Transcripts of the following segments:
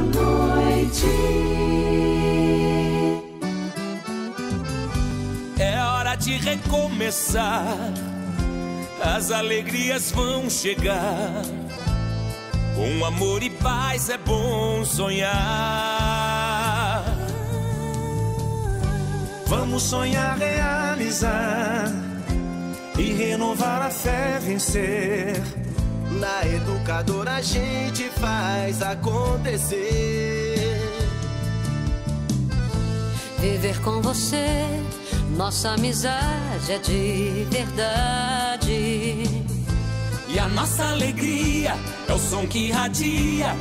noite. É hora de recomeçar. As alegrias vão chegar. Com amor e paz é bom sonhar. Vamos sonhar, realizar e renovar a fé, vencer na educadora a gente faz acontecer. Viver com você, nossa amizade é de verdade. E a nossa alegria é o som que radia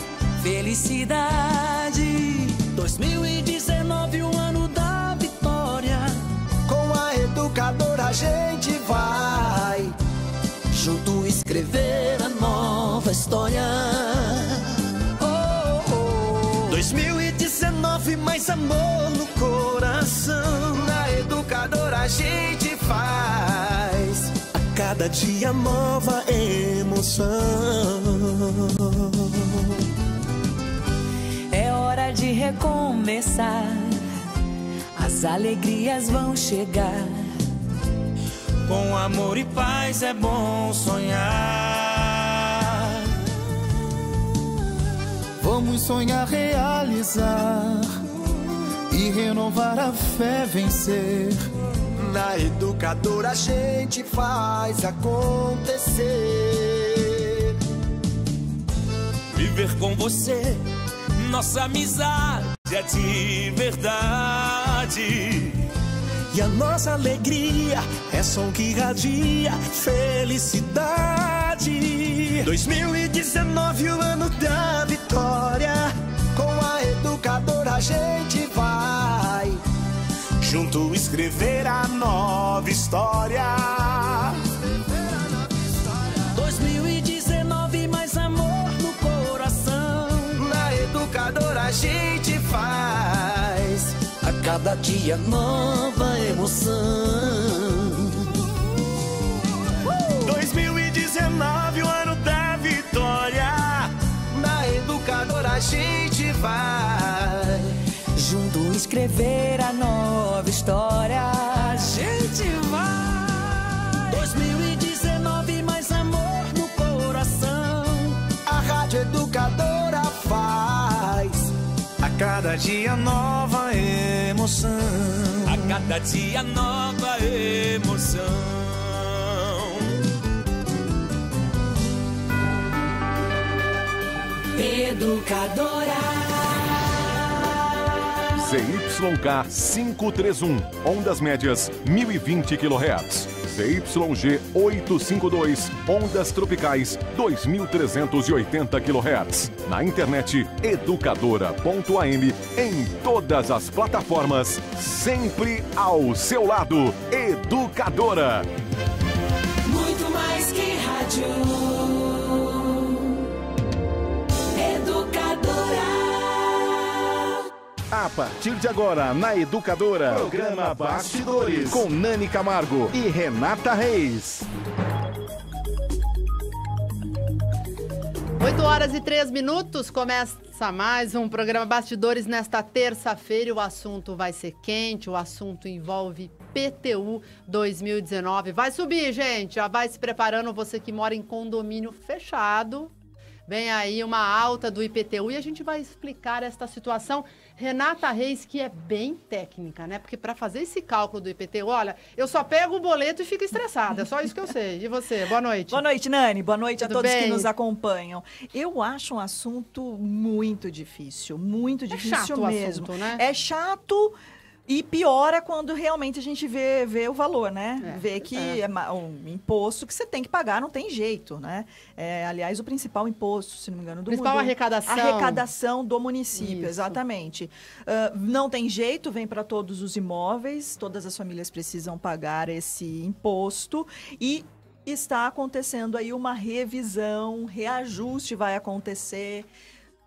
felicidade. 2019, o ano da vitória. Com a educadora a gente vai junto escrever história. Oh, oh. 2019, mais amor no coração. Na educadora a gente faz. A cada dia nova emoção. É hora de recomeçar. As alegrias vão chegar. Com amor e paz é bom sonhar. Vamos sonhar, realizar e renovar a fé, vencer. Na educadora a gente faz acontecer. Viver com você, nossa amizade é de verdade. E a nossa alegria é som que radia felicidade. 2019 o ano da vitória Com a educadora a gente vai Junto escrever a nova história 2019, mais amor no coração Na educadora a gente faz A cada dia nova emoção 2019, uh! o ano a gente vai junto escrever a nova história. A gente vai. 2019 mais amor no coração. A rádio educadora faz a cada dia nova emoção. A cada dia nova emoção. Educadora. ZYK 531, ondas médias 1020 kHz. ZYG 852, ondas tropicais 2380 kHz. Na internet educadora.am, em todas as plataformas, sempre ao seu lado. Educadora. Muito mais que rádio. A partir de agora, na Educadora, programa Bastidores, com Nani Camargo e Renata Reis. 8 horas e 3 minutos, começa mais um programa Bastidores nesta terça-feira. O assunto vai ser quente, o assunto envolve PTU 2019. Vai subir, gente, já vai se preparando você que mora em condomínio fechado. Vem aí uma alta do IPTU e a gente vai explicar esta situação Renata Reis, que é bem técnica, né? Porque para fazer esse cálculo do IPT, olha, eu só pego o boleto e fico estressada. É só isso que eu sei. E você? Boa noite. Boa noite, Nani. Boa noite Tudo a todos bem? que nos acompanham. Eu acho um assunto muito difícil, muito é difícil é chato mesmo. O assunto, né? É chato e piora quando realmente a gente vê, vê o valor, né? É, vê que é. é. um imposto que você tem que pagar, não tem jeito, né? É, aliás, o principal imposto, se não me engano, do principal arrecadação. arrecadação do município, Isso. exatamente. Uh, não tem jeito, vem para todos os imóveis, todas as famílias precisam pagar esse imposto e está acontecendo aí uma revisão, um reajuste vai acontecer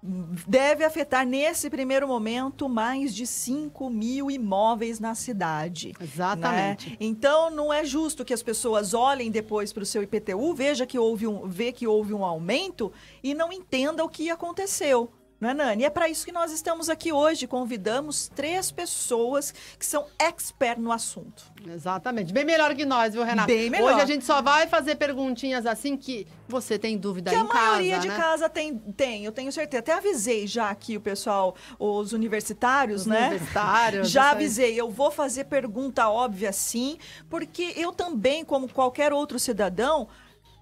deve afetar, nesse primeiro momento, mais de 5 mil imóveis na cidade. Né? Exatamente. Né? Então, não é justo que as pessoas olhem depois para o seu IPTU, veja que houve um, vê que houve um aumento e não entenda o que aconteceu. Não é, Nani? E é para isso que nós estamos aqui hoje. Convidamos três pessoas que são expert no assunto. Exatamente. Bem melhor que nós, viu, Renato? Bem melhor. Hoje a gente só vai fazer perguntinhas assim que você tem dúvida que em casa, Que a maioria de né? casa tem, tem, eu tenho certeza. Até avisei já aqui o pessoal, os universitários, os né? Universitários. já avisei, eu vou fazer pergunta óbvia sim, porque eu também, como qualquer outro cidadão,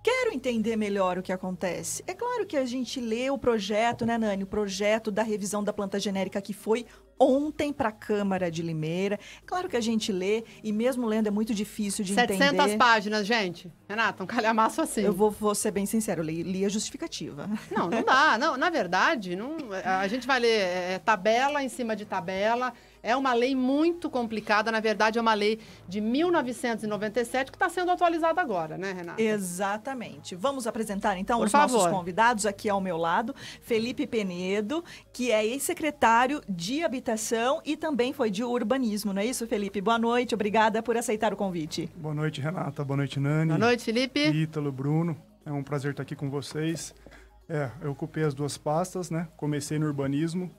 quero entender melhor o que acontece. É claro que a gente lê o projeto, né, Nani? O projeto da revisão da planta genérica que foi ontem para a Câmara de Limeira. É claro que a gente lê, e mesmo lendo é muito difícil de 700 entender. 700 páginas, gente. Renata, um calhamaço assim. Eu vou, vou ser bem sincero, li, li, a justificativa. Não, não dá. Não, na verdade, não, a gente vai ler é, tabela em cima de tabela é uma lei muito complicada, na verdade é uma lei de 1997 que está sendo atualizada agora, né, Renata? Exatamente. Vamos apresentar então Por os favor. nossos convidados aqui ao meu lado, Felipe Penedo, que é ex-secretário de Habitação e também foi de Urbanismo, não é isso, Felipe? Boa noite, obrigada por aceitar o convite. Boa noite, Renata. Boa noite, Nani. Boa noite, Felipe. Ítalo, Bruno. É um prazer estar aqui com vocês. É, eu ocupei as duas pastas, né? Comecei no urbanismo,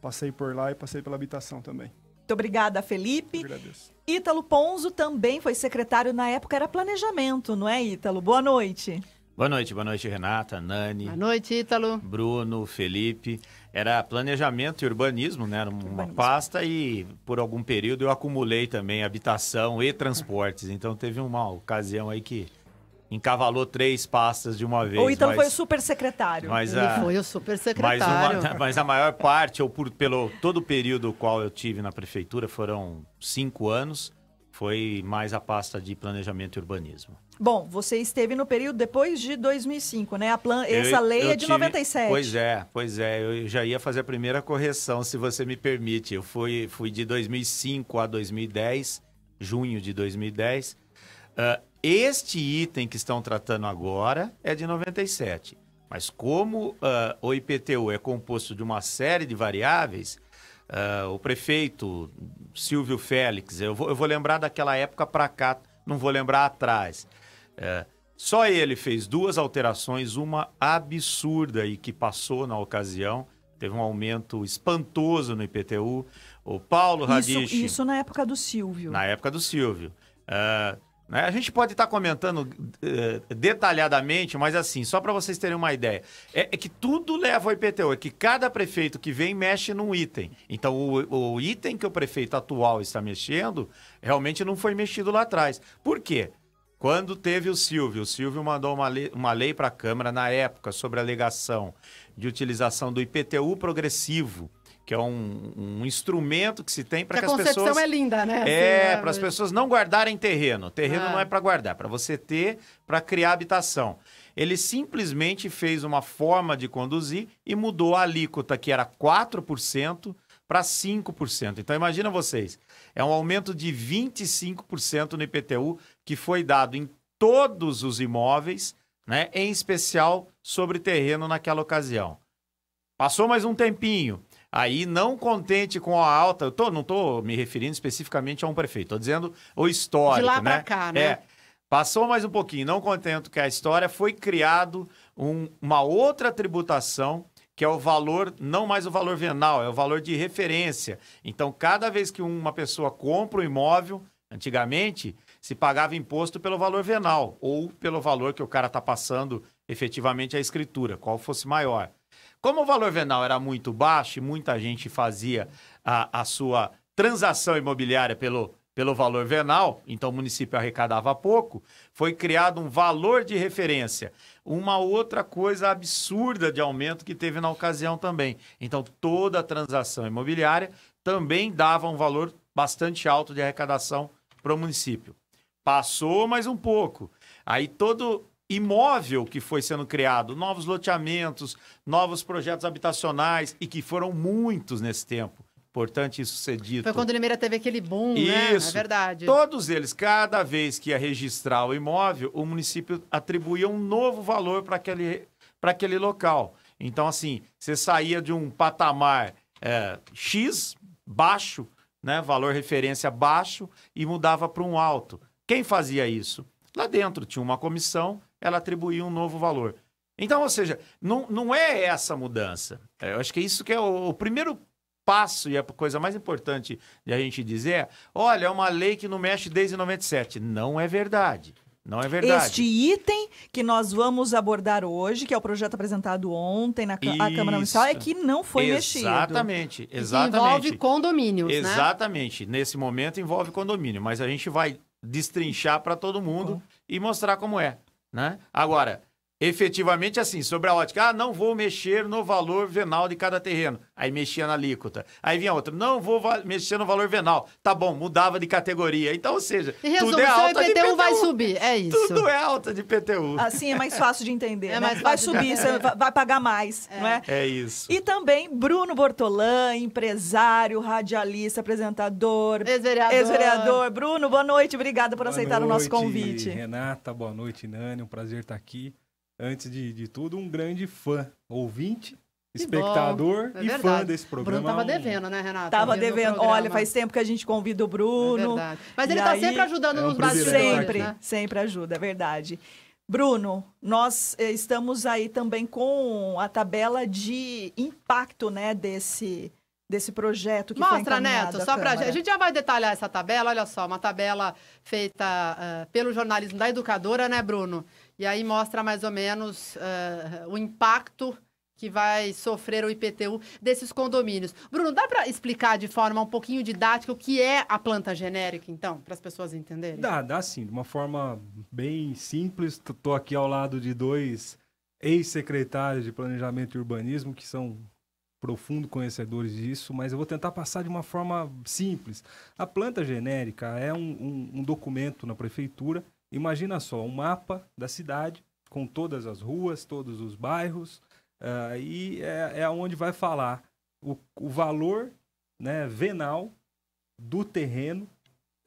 passei por lá e passei pela habitação também. Muito obrigada, Felipe. agradeço. Ítalo Ponzo também foi secretário na época, era planejamento, não é, Ítalo? Boa noite. Boa noite, boa noite, Renata, Nani. Boa noite, Ítalo. Bruno, Felipe. Era planejamento e urbanismo, né? Era uma urbanismo. pasta e por algum período eu acumulei também habitação e transportes. Então teve uma ocasião aí que encavalou três pastas de uma vez. Ou então mas, foi o super secretário. Mas Ele a, foi o super secretário. Mas, uma, mas a maior parte, ou por, pelo todo o período qual eu tive na prefeitura, foram cinco anos, foi mais a pasta de planejamento e urbanismo. Bom, você esteve no período depois de 2005, né? A plan... Eu, Essa lei é de tive... 97. Pois é, pois é. Eu já ia fazer a primeira correção, se você me permite. Eu fui, fui de 2005 a 2010, junho de 2010. Uh, este item que estão tratando agora é de 97. Mas como uh, o IPTU é composto de uma série de variáveis, uh, o prefeito Silvio Félix, eu vou, eu vou lembrar daquela época para cá, não vou lembrar atrás. Uh, só ele fez duas alterações, uma absurda e que passou na ocasião. Teve um aumento espantoso no IPTU. O Paulo Radich... Isso, isso na época do Silvio. Na época do Silvio. Uh, né? A gente pode estar tá comentando uh, detalhadamente, mas assim, só para vocês terem uma ideia. É, é, que tudo leva ao IPTU, é que cada prefeito que vem mexe num item. Então, o, o item que o prefeito atual está mexendo realmente não foi mexido lá atrás. Por quê? Quando teve o Silvio, o Silvio mandou uma lei, uma lei para a Câmara na época sobre a alegação de utilização do IPTU progressivo que é um, um instrumento que se tem para que, que as pessoas... a concepção é linda, né? Assim, é, é para as pessoas não guardarem terreno. Terreno ah. não é para guardar, para você ter, para criar habitação. Ele simplesmente fez uma forma de conduzir e mudou a alíquota, que era 4%, para 5%. Então, imagina vocês, é um aumento de 25% no IPTU que foi dado em todos os imóveis, né? em especial sobre terreno naquela ocasião. Passou mais um tempinho, Aí, não contente com a alta, eu tô, não estou me referindo especificamente a um prefeito, estou dizendo o histórico. De lá né? para cá, né? É, passou mais um pouquinho, não contente com a história, foi criado um, uma outra tributação que é o valor, não mais o valor venal, é o valor de referência. Então, cada vez que uma pessoa compra um imóvel, antigamente, se pagava imposto pelo valor venal ou pelo valor que o cara está passando efetivamente à escritura, qual fosse maior. Como o valor venal era muito baixo e muita gente fazia a, a sua transação imobiliária pelo, pelo valor venal, então o município arrecadava pouco, foi criado um valor de referência. Uma outra coisa absurda de aumento que teve na ocasião também. Então toda transação imobiliária também dava um valor bastante alto de arrecadação para o município. Passou mais um pouco. Aí todo imóvel que foi sendo criado, novos loteamentos, novos projetos habitacionais e que foram muitos nesse tempo. Importante isso ser dito. Foi quando Limeira teve aquele boom, isso. né? É verdade. Todos eles, cada vez que ia registrar o imóvel, o município atribuía um novo valor para aquele, aquele local. Então, assim, você saía de um patamar é, X, baixo, né? valor referência baixo, e mudava para um alto. Quem fazia isso? Lá dentro tinha uma comissão ela atribuir um novo valor. Então, ou seja, não, não é essa mudança. É, eu acho que é isso que é o, o primeiro passo e a coisa mais importante de a gente dizer é, olha, é uma lei que não mexe desde 97. Não é verdade. Não é verdade. Este item que nós vamos abordar hoje, que é o projeto apresentado ontem na Isso. Câmara Municipal, é que não foi exatamente, mexido. Exatamente, exatamente. Envolve condomínios, né? Exatamente. Né? Nesse momento envolve condomínio, mas a gente vai destrinchar para todo mundo oh. e mostrar como é. Né? Agora, efetivamente assim, sobre a ótica, ah, não vou mexer no valor venal de cada terreno. Aí mexia na alíquota. Aí vinha outra, não vou mexer no valor venal. Tá bom, mudava de categoria. Então, ou seja, Resumo, tudo é alta IPTU de PTU. vai subir, é isso. Tudo é alta de PTU. Assim ah, é mais fácil de entender, é né? mais Vai subir, você vai pagar mais, é. não é? É isso. E também Bruno Bortolã, empresário, radialista, apresentador, ex-vereador. Ex-vereador. Bruno, boa noite, obrigada por boa aceitar noite, o nosso convite. Renata, boa noite, Nani, um prazer estar aqui antes de, de tudo, um grande fã, ouvinte que espectador é e fã desse programa. Bruno tava devendo, né, Renato? Tava devendo. Olha, faz tempo que a gente convida o é Bruno. É Mas ele tá aí... sempre ajudando é um nos bastidores, né? Sempre, né? sempre ajuda, é verdade. Bruno, nós eh, estamos aí também com a tabela de impacto, né, desse desse projeto que Mostra, foi Neto, só para a gente já vai detalhar essa tabela, olha só, uma tabela feita uh, pelo jornalismo da educadora, né, Bruno? E aí mostra mais ou menos uh, o impacto que vai sofrer o IPTU desses condomínios. Bruno, dá para explicar de forma um pouquinho didática o que é a planta genérica, então, para as pessoas entenderem? Dá, dá sim, de uma forma bem simples. Estou aqui ao lado de dois ex-secretários de Planejamento e Urbanismo que são profundo conhecedores disso, mas eu vou tentar passar de uma forma simples. A planta genérica é um, um, um documento na prefeitura Imagina só, um mapa da cidade, com todas as ruas, todos os bairros, uh, e é, é onde vai falar o, o valor né, venal do terreno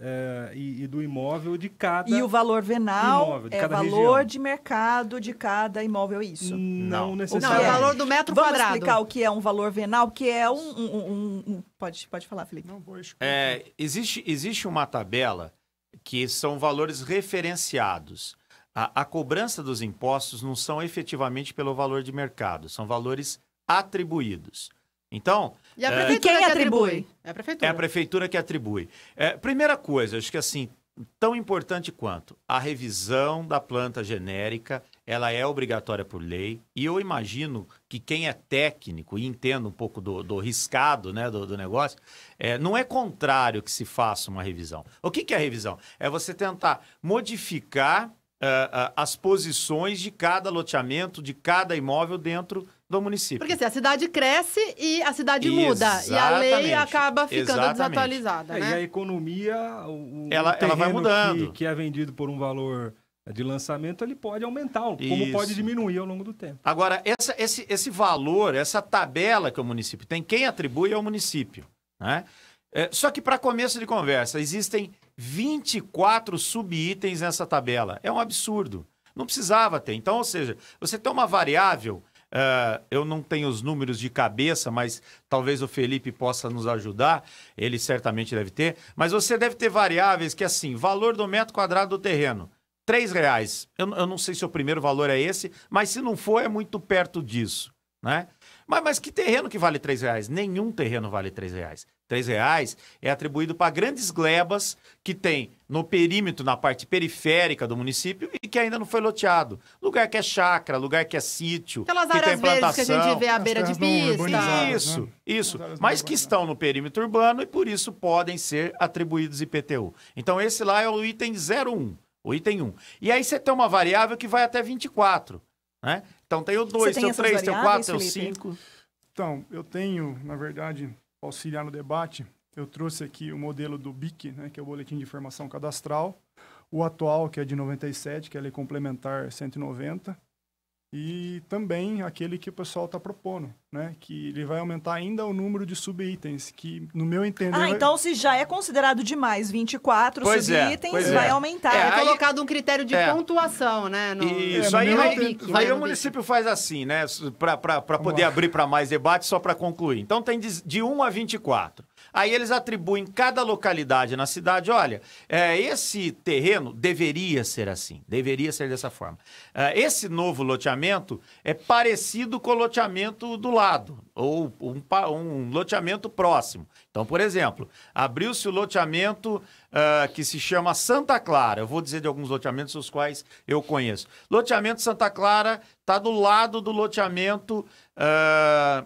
uh, e, e, do imóvel de cada. E o valor venal imóvel, é valor região. de mercado de cada imóvel, é isso? Não, não necessariamente. É não, é o valor do metro Vamos quadrado. Vamos explicar o que é um valor venal, que é um. um, um, um pode, pode falar, Felipe. Não vou explicar. É, existe, existe uma tabela que são valores referenciados. A, a, cobrança dos impostos não são efetivamente pelo valor de mercado, são valores atribuídos. Então. E a é, prefeitura é... quem atribui? atribui? É a prefeitura. É a prefeitura que atribui. É, primeira coisa, acho que assim, tão importante quanto a revisão da planta genérica ela é obrigatória por lei. E eu imagino que quem é técnico e entenda um pouco do, do riscado né, do, do negócio, é, não é contrário que se faça uma revisão. O que, que é revisão? É você tentar modificar uh, uh, as posições de cada loteamento, de cada imóvel dentro do município. Porque assim, a cidade cresce e a cidade Exatamente. muda. E a lei acaba ficando Exatamente. desatualizada. É, né? E a economia, o, ela, ela vai mudando. Que, que é vendido por um valor é de lançamento, ele pode aumentar, como Isso. pode diminuir ao longo do tempo. Agora, essa, esse, esse valor, essa tabela que o município tem, quem atribui ao é município. Né? É, só que, para começo de conversa, existem 24 subitens nessa tabela. É um absurdo. Não precisava ter. Então, ou seja, você tem uma variável. Uh, eu não tenho os números de cabeça, mas talvez o Felipe possa nos ajudar. Ele certamente deve ter. Mas você deve ter variáveis que, assim, valor do metro quadrado do terreno três reais. Eu, eu não sei se o primeiro valor é esse, mas se não for, é muito perto disso, né? Mas, mas que terreno que vale três reais? Nenhum terreno vale três reais. três reais é atribuído para grandes glebas que tem no perímetro, na parte periférica do município e que ainda não foi loteado. Lugar que é chácara, lugar que é sítio, Aquelas que tem plantação. que a gente vê à beira de pista. Isso, né? isso. Mas que estão no perímetro urbano e por isso podem ser atribuídos IPTU. Então esse lá é o item 01. O item 1. E aí você tem uma variável que vai até 24, né? Então tem o 2, tem, o 3, tem o 4, tem o 5. Então, eu tenho, na verdade, auxiliar no debate, eu trouxe aqui o modelo do BIC, né, que é o Boletim de Informação Cadastral, o atual, que é de 97, que é a Lei Complementar 190, e também aquele que o pessoal está propondo, né? Que ele vai aumentar ainda o número de subitens, que no meu entender... Ah, então se já é considerado demais 24 é, subitens, é, vai é. aumentar. É, é aí... colocado um critério de é. pontuação, né? No... Isso, aí, aí, né, aí o município faz assim, né? Para poder abrir para mais debate, só para concluir. Então tem de, de 1 a 24. Aí eles atribuem cada localidade na cidade, olha, é, esse terreno deveria ser assim, deveria ser dessa forma. É, esse novo loteamento é parecido com o loteamento do lado, ou um, um loteamento próximo. Então, por exemplo, abriu-se o loteamento uh, que se chama Santa Clara. Eu vou dizer de alguns loteamentos os quais eu conheço. Loteamento Santa Clara está do lado do loteamento uh,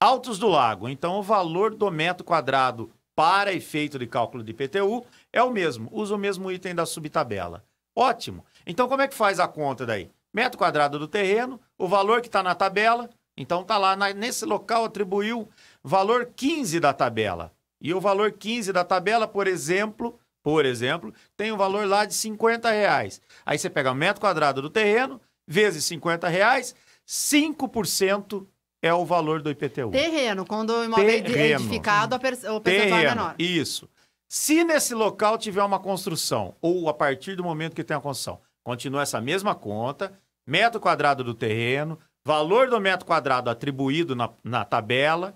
Altos do Lago. Então, o valor do metro quadrado para efeito de cálculo de IPTU é o mesmo, usa o mesmo item da subtabela. Ótimo. Então, como é que faz a conta daí? Metro quadrado do terreno, o valor que está na tabela. Então, está lá, na, nesse local atribuiu valor 15 da tabela. E o valor 15 da tabela, por exemplo, por exemplo, tem um valor lá de 50 reais. Aí você pega o metro quadrado do terreno, vezes 50 reais, 5% é o valor do IPTU. Terreno, quando o imóvel é é Terreno. é edificado, o percentual é menor. Isso. Se nesse local tiver uma construção, ou a partir do momento que tem a construção, continua essa mesma conta, metro quadrado do terreno, valor do metro quadrado atribuído na, na tabela,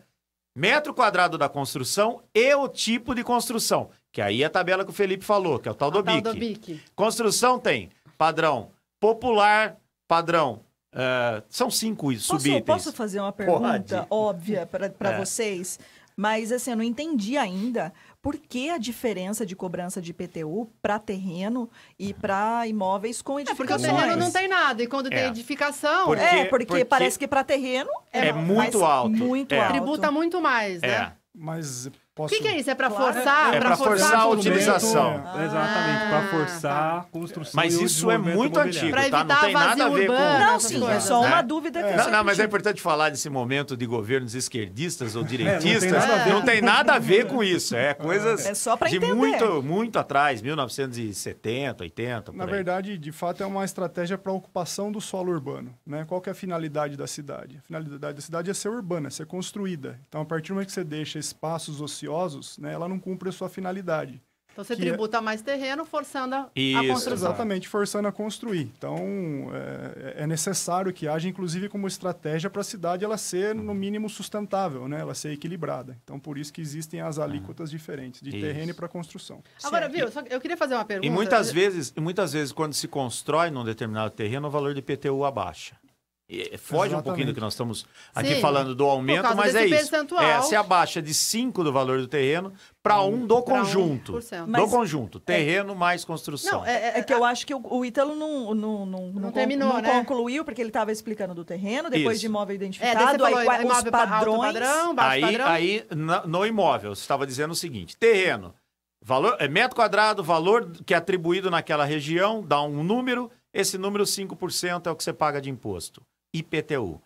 metro quadrado da construção e o tipo de construção. Que aí é a tabela que o Felipe falou, que é o tal do BIC. Construção tem padrão popular, padrão Uh, são cinco posso, subitens. Posso fazer uma pergunta Pode. óbvia para é. vocês? Mas assim, eu não entendi ainda por que a diferença de cobrança de IPTU para terreno e uhum. para imóveis com edificação. É porque o terreno não tem nada e quando é. tem edificação. Porque, é, porque, porque parece que para terreno é, é muito alto. Muito é. alto. Tributa muito mais, é. né? Mas o que, que, é isso? É para claro. forçar? É, para forçar, a utilização. Ah. Exatamente, para forçar a construção. Mas isso é muito antigo, tá? Não tem nada urbano, a ver com. Não, sim, é né? só uma dúvida que é. não, não, mas é importante falar desse momento de governos esquerdistas ou direitistas. É, não, tem nada a ver com isso. É coisas é só de muito, muito atrás, 1970, 80. Na verdade, de fato, é uma estratégia para ocupação do solo urbano. Né? Qual é a finalidade da cidade? A finalidade da cidade é ser urbana, é ser construída. Então, a partir do momento que você deixa espaços ociosos, ociosos, né, ela não cumpre a sua finalidade. Então você é tributa é... mais terreno, forçando a, Isso, a construção. Exatamente, forçando a construir. Então é, é necessário que haja, inclusive, como estratégia para a cidade ela ser, uhum. no mínimo, sustentável, né? ela ser equilibrada. Então por isso que existem as uhum. alíquotas ah, diferentes, de isso. terreno e para construção. Agora, viu, eu queria fazer uma pergunta. E muitas vezes, muitas vezes, quando se constrói num determinado terreno, o valor de PTU abaixa foge Exatamente. um pouquinho do que nós estamos aqui Sim. falando do aumento, mas é isso. É, você abaixa de 5 do valor do terreno para 1 um do conjunto. Um do conjunto. É terreno é... mais construção. Não, é, é, é, que eu acho que o, o Ítalo não, não, não, não, terminou, não né? concluiu, porque ele estava explicando do terreno, depois isso. de imóvel identificado, é, aí, aí, os padrões. Padrão, aí, padrão. aí no imóvel, você estava dizendo o seguinte: terreno, valor, metro quadrado, valor que é atribuído naquela região, dá um número. Esse número, 5%, é o que você paga de imposto. IPTU.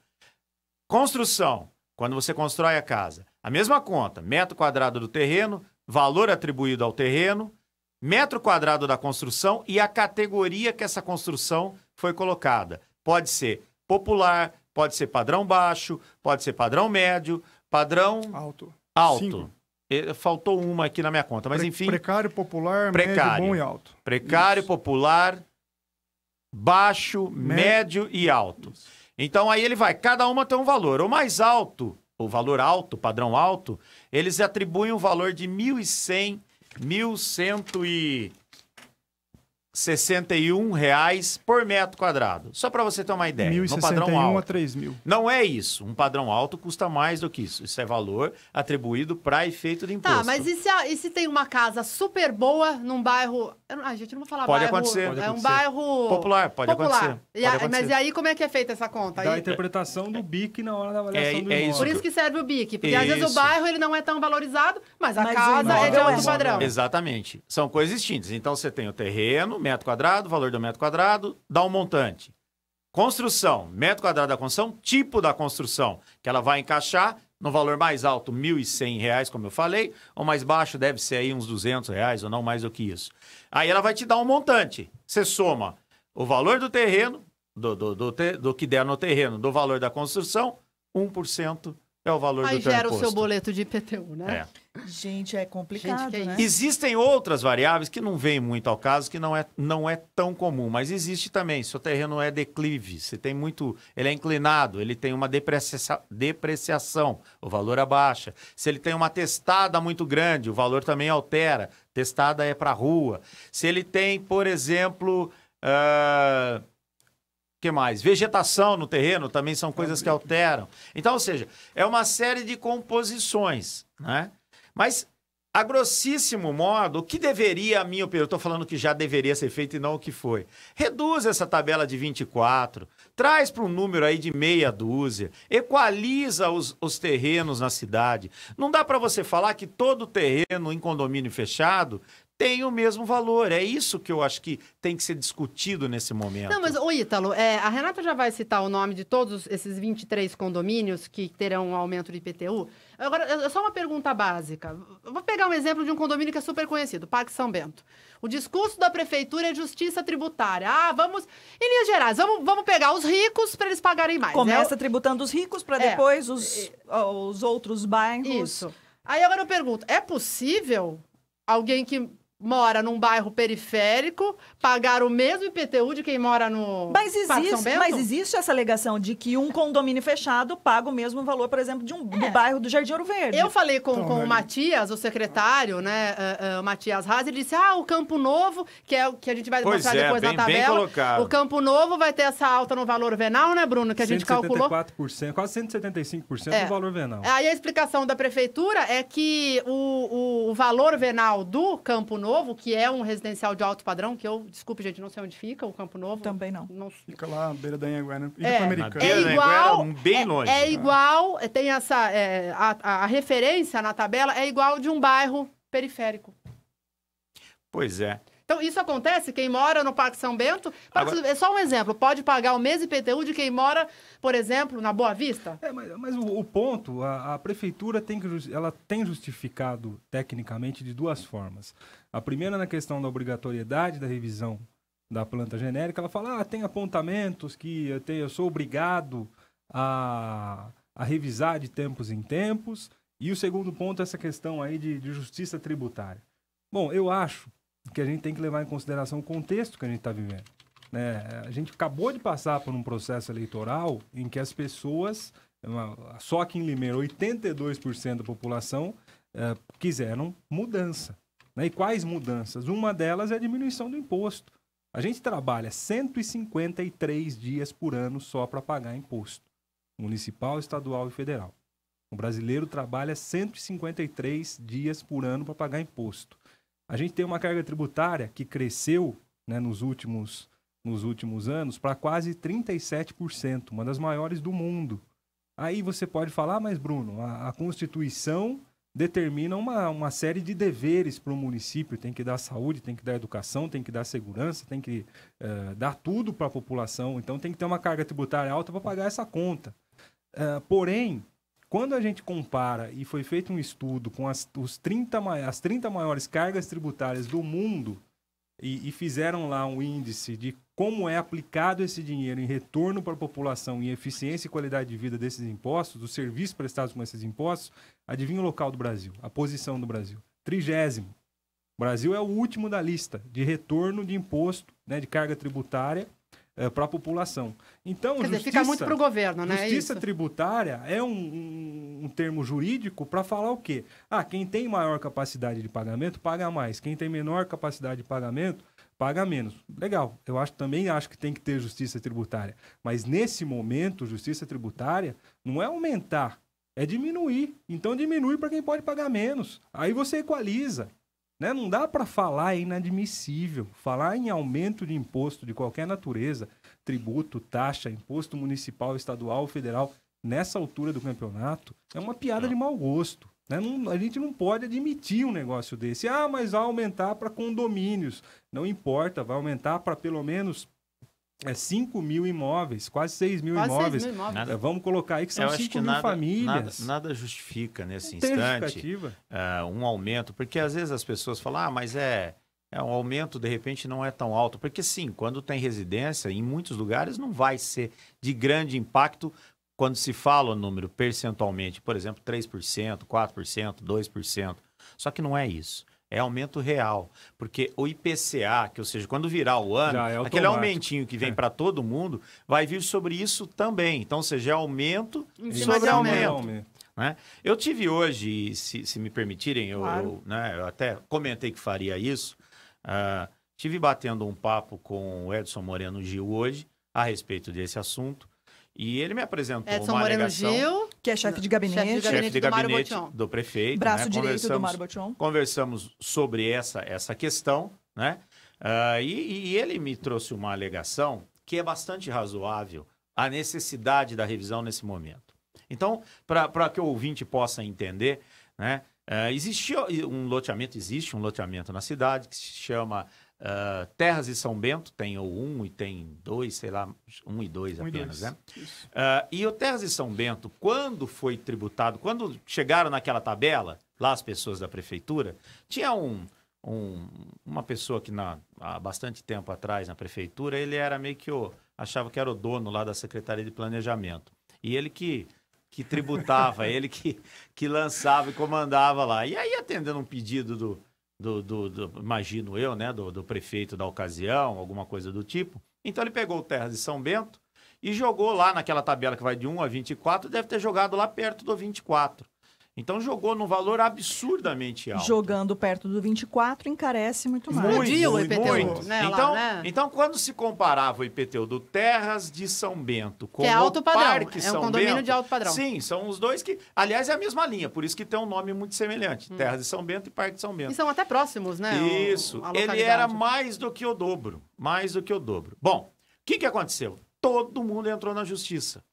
Construção, quando você constrói a casa, a mesma conta, metro quadrado do terreno, valor atribuído ao terreno, metro quadrado da construção e a categoria que essa construção foi colocada. Pode ser popular, pode ser padrão baixo, pode ser padrão médio, padrão alto. Alto. Cinco. Faltou uma aqui na minha conta, mas Pre enfim. Precário, popular, precário, médio, bom e alto. Precário, Isso. popular, baixo, médio, médio e alto. Isso. Então aí ele vai, cada uma tem um valor. O mais alto, o valor alto, padrão alto, eles atribuem um valor de 1.100, 1.100 e 61 reais por metro quadrado. Só para você ter uma ideia. 1.061 padrão alto. a 3.000. Não é isso. Um padrão alto custa mais do que isso. Isso é valor atribuído para efeito de tá, imposto. Tá, mas e se, e se tem uma casa super boa num bairro... A gente não vai falar pode bairro... Acontecer. Pode acontecer. É um bairro... Popular, pode, Popular. Acontecer. acontecer. Mas e aí como é que é feita essa conta? Da aí... interpretação do BIC na hora da avaliação é, do é imóvel. Por isso que serve o BIC. Porque isso. às vezes o bairro ele não é tão valorizado, mas a mas casa é de alto é padrão. Exatamente. São coisas distintas. Então você tem o terreno metro quadrado, valor do metro quadrado, dá um montante. Construção, metro quadrado da construção, tipo da construção, que ela vai encaixar no valor mais alto, R$ 1.100, como eu falei, ou mais baixo deve ser aí uns 200 reais ou não mais do que isso. Aí ela vai te dar um montante. Você soma o valor do terreno, do, do, do, do que der no terreno, do valor da construção, 1% é o valor Aí do teu gera imposto. o seu boleto de IPTU, né? É. Gente, é complicado, Gente, é né? Existem outras variáveis que não vêm muito ao caso, que não é, não é tão comum, mas existe também. Seu terreno é declive, você tem muito... Ele é inclinado, ele tem uma depreciação, depreciação o valor abaixa. Se ele tem uma testada muito grande, o valor também altera. Testada é para rua. Se ele tem, por exemplo... Uh que mais? Vegetação no terreno também são tá coisas que alteram. Então, ou seja, é uma série de composições, né? Mas, a grossíssimo modo, o que deveria, a minha opinião, eu estou falando que já deveria ser feito e não o que foi. Reduz essa tabela de 24, traz para um número aí de meia dúzia, equaliza os, os terrenos na cidade. Não dá para você falar que todo terreno em condomínio fechado tem o mesmo valor. É isso que eu acho que tem que ser discutido nesse momento. Não, mas, ô Ítalo, é, a Renata já vai citar o nome de todos esses 23 condomínios que terão um aumento do IPTU. Agora, é só uma pergunta básica. vou pegar um exemplo de um condomínio que é super conhecido, Parque São Bento. O discurso da prefeitura é justiça tributária. Ah, vamos, em linhas gerais, vamos, vamos pegar os ricos para eles pagarem mais. Começa né? tributando os ricos para é. depois os, é, os outros bairros. Isso. Aí agora eu pergunto, é possível alguém que mora num bairro periférico pagar o mesmo IPTU de quem mora no mas existe, Mas existe essa alegação de que um condomínio fechado paga o mesmo valor, por exemplo, de um é. do bairro do Jardim Ouro Verde. Eu falei com, então, com o Matias, o secretário, né, uh, uh, Matias Haas, ele disse, ah, o Campo Novo, que é o que a gente vai pois mostrar é, depois bem, na tabela, o Campo Novo vai ter essa alta no valor venal, né, Bruno, que a gente calculou. 174%, quase 175% é. do valor venal. Aí a explicação da prefeitura é que o, o, o valor venal do Campo Novo Novo, que é um residencial de alto padrão, que eu, desculpe, gente, não sei onde fica o Campo Novo. Também não. não... Fica lá, beira da Anhanguera. Né? Ilha é, americana É igual, Anguera, bem é, longe. É igual, é, tem essa, é, a, a referência na tabela é igual de um bairro periférico. Pois é. Então, isso acontece, quem mora no Parque São Bento, Parque Agora... é só um exemplo, pode pagar o mesmo IPTU de quem mora, por exemplo, na Boa Vista? É, mas, mas o, o, ponto, a, a prefeitura tem que, ela tem justificado tecnicamente de duas formas. A primeira na questão da obrigatoriedade da revisão da planta genérica, ela fala, ah, tem apontamentos que eu, tenho, eu sou obrigado a, a revisar de tempos em tempos. E o segundo ponto é essa questão aí de, de justiça tributária. Bom, eu acho que a gente tem que levar em consideração o contexto que a gente está vivendo. Né? A gente acabou de passar por um processo eleitoral em que as pessoas, só aqui em Limeira, 82% da população eh, quiseram mudança. Né? E quais mudanças? Uma delas é a diminuição do imposto. A gente trabalha 153 dias por ano só para pagar imposto, municipal, estadual e federal. O brasileiro trabalha 153 dias por ano para pagar imposto. A gente tem uma carga tributária que cresceu né, nos, últimos, nos últimos anos para quase 37%, uma das maiores do mundo. Aí você pode falar, ah, mas Bruno, a, a Constituição determina uma, uma série de deveres para o município. Tem que dar saúde, tem que dar educação, tem que dar segurança, tem que uh, dar tudo para a população. Então tem que ter uma carga tributária alta para pagar essa conta. Uh, porém, quando a gente compara, e foi feito um estudo com as, os 30, as 30 maiores cargas tributárias do mundo, e, e fizeram lá um índice de como é aplicado esse dinheiro em retorno para a população, em eficiência e qualidade de vida desses impostos, dos serviços prestados com esses impostos, adivinha o local do Brasil, a posição do Brasil. Trigésimo. O Brasil é o último da lista de retorno de imposto, né, de carga tributária é, eh, para a população. Então, Quer justiça, dizer, fica muito para o governo, né? É justiça tributária é um, um, um termo jurídico para falar o quê? Ah, quem tem maior capacidade de pagamento paga mais, quem tem menor capacidade de pagamento paga menos. Legal. Eu acho também acho que tem que ter justiça tributária, mas nesse momento justiça tributária não é aumentar, é diminuir. Então diminui para quem pode pagar menos. Aí você equaliza. Né? Não dá para falar é inadmissível. Falar em aumento de imposto de qualquer natureza, tributo, taxa, imposto municipal, estadual, federal, nessa altura do campeonato, é uma piada de mau gosto. Né? Não, a gente não pode admitir um negócio desse. Ah, mas vai aumentar para condomínios. Não importa, vai aumentar para pelo menos é 5 mil imóveis, quase 6 mil quase imóveis. 6 mil imóveis. Nada, Vamos colocar aí que são 5 mil nada, famílias. Nada, nada justifica nesse instante uh, um aumento, porque às vezes as pessoas falam, ah, mas é, é um aumento, de repente não é tão alto. Porque sim, quando tem residência, em muitos lugares não vai ser de grande impacto quando se fala o número percentualmente, por exemplo, 3%, 4%, 2%. Só que não é isso. É aumento real. Porque o IPCA, que ou seja, quando virar o ano, é aquele aumentinho que vem é. para todo mundo, vai vir sobre isso também. Então, ou seja, é aumento sobre aumento. aumento. Né? Eu tive hoje, se, se me permitirem, eu, claro. eu, né, eu, até comentei que faria isso. Uh, tive batendo um papo com o Edson Moreno Gil hoje a respeito desse assunto. E ele me apresentou Edson uma Moreno alegação... Gil, que é chefe de gabinete, chefe de gabinete, chefe de do, gabinete do, do, prefeito. Braço né? direito do Mário Botion. Conversamos sobre essa, essa questão, né? Uh, e, e ele me trouxe uma alegação que é bastante razoável a necessidade da revisão nesse momento. Então, para que o ouvinte possa entender, né? Uh, um loteamento, existe um loteamento na cidade que se chama Uh, Terras de São Bento tem o 1 um, e tem 2, sei lá, 1 um e 2 apenas, e dois. né? Uh, e o Terras de São Bento, quando foi tributado, quando chegaram naquela tabela, lá as pessoas da prefeitura, tinha um, uma pessoa que na, há bastante tempo atrás na prefeitura, ele era meio que o, achava que era o dono lá da Secretaria de Planejamento. E ele que que tributava, ele que, que lançava e comandava lá. E aí, atendendo um pedido do, do, do, do imagino eu, né, do, do prefeito da ocasião, alguma coisa do tipo. Então ele pegou o Terra de São Bento e jogou lá naquela tabela que vai de 1 a 24, deve ter jogado lá perto do 24. Então jogou num valor absurdamente alto. Jogando perto do 24 encarece muito mais. Muito, o IPTU, muito. Né, então, lá, né? então quando se comparava o IPTU do Terras de São Bento com que é alto o padrão, Parque é um condomínio Bento, de alto padrão. Sim, são os dois que, aliás, é a mesma linha, por isso que tem um nome muito semelhante, hum. Terras de São Bento e Parque de São Bento. E são até próximos, né? Isso. ele era mais do que o dobro, mais do que o dobro. Bom, o que que aconteceu? Todo mundo entrou na justiça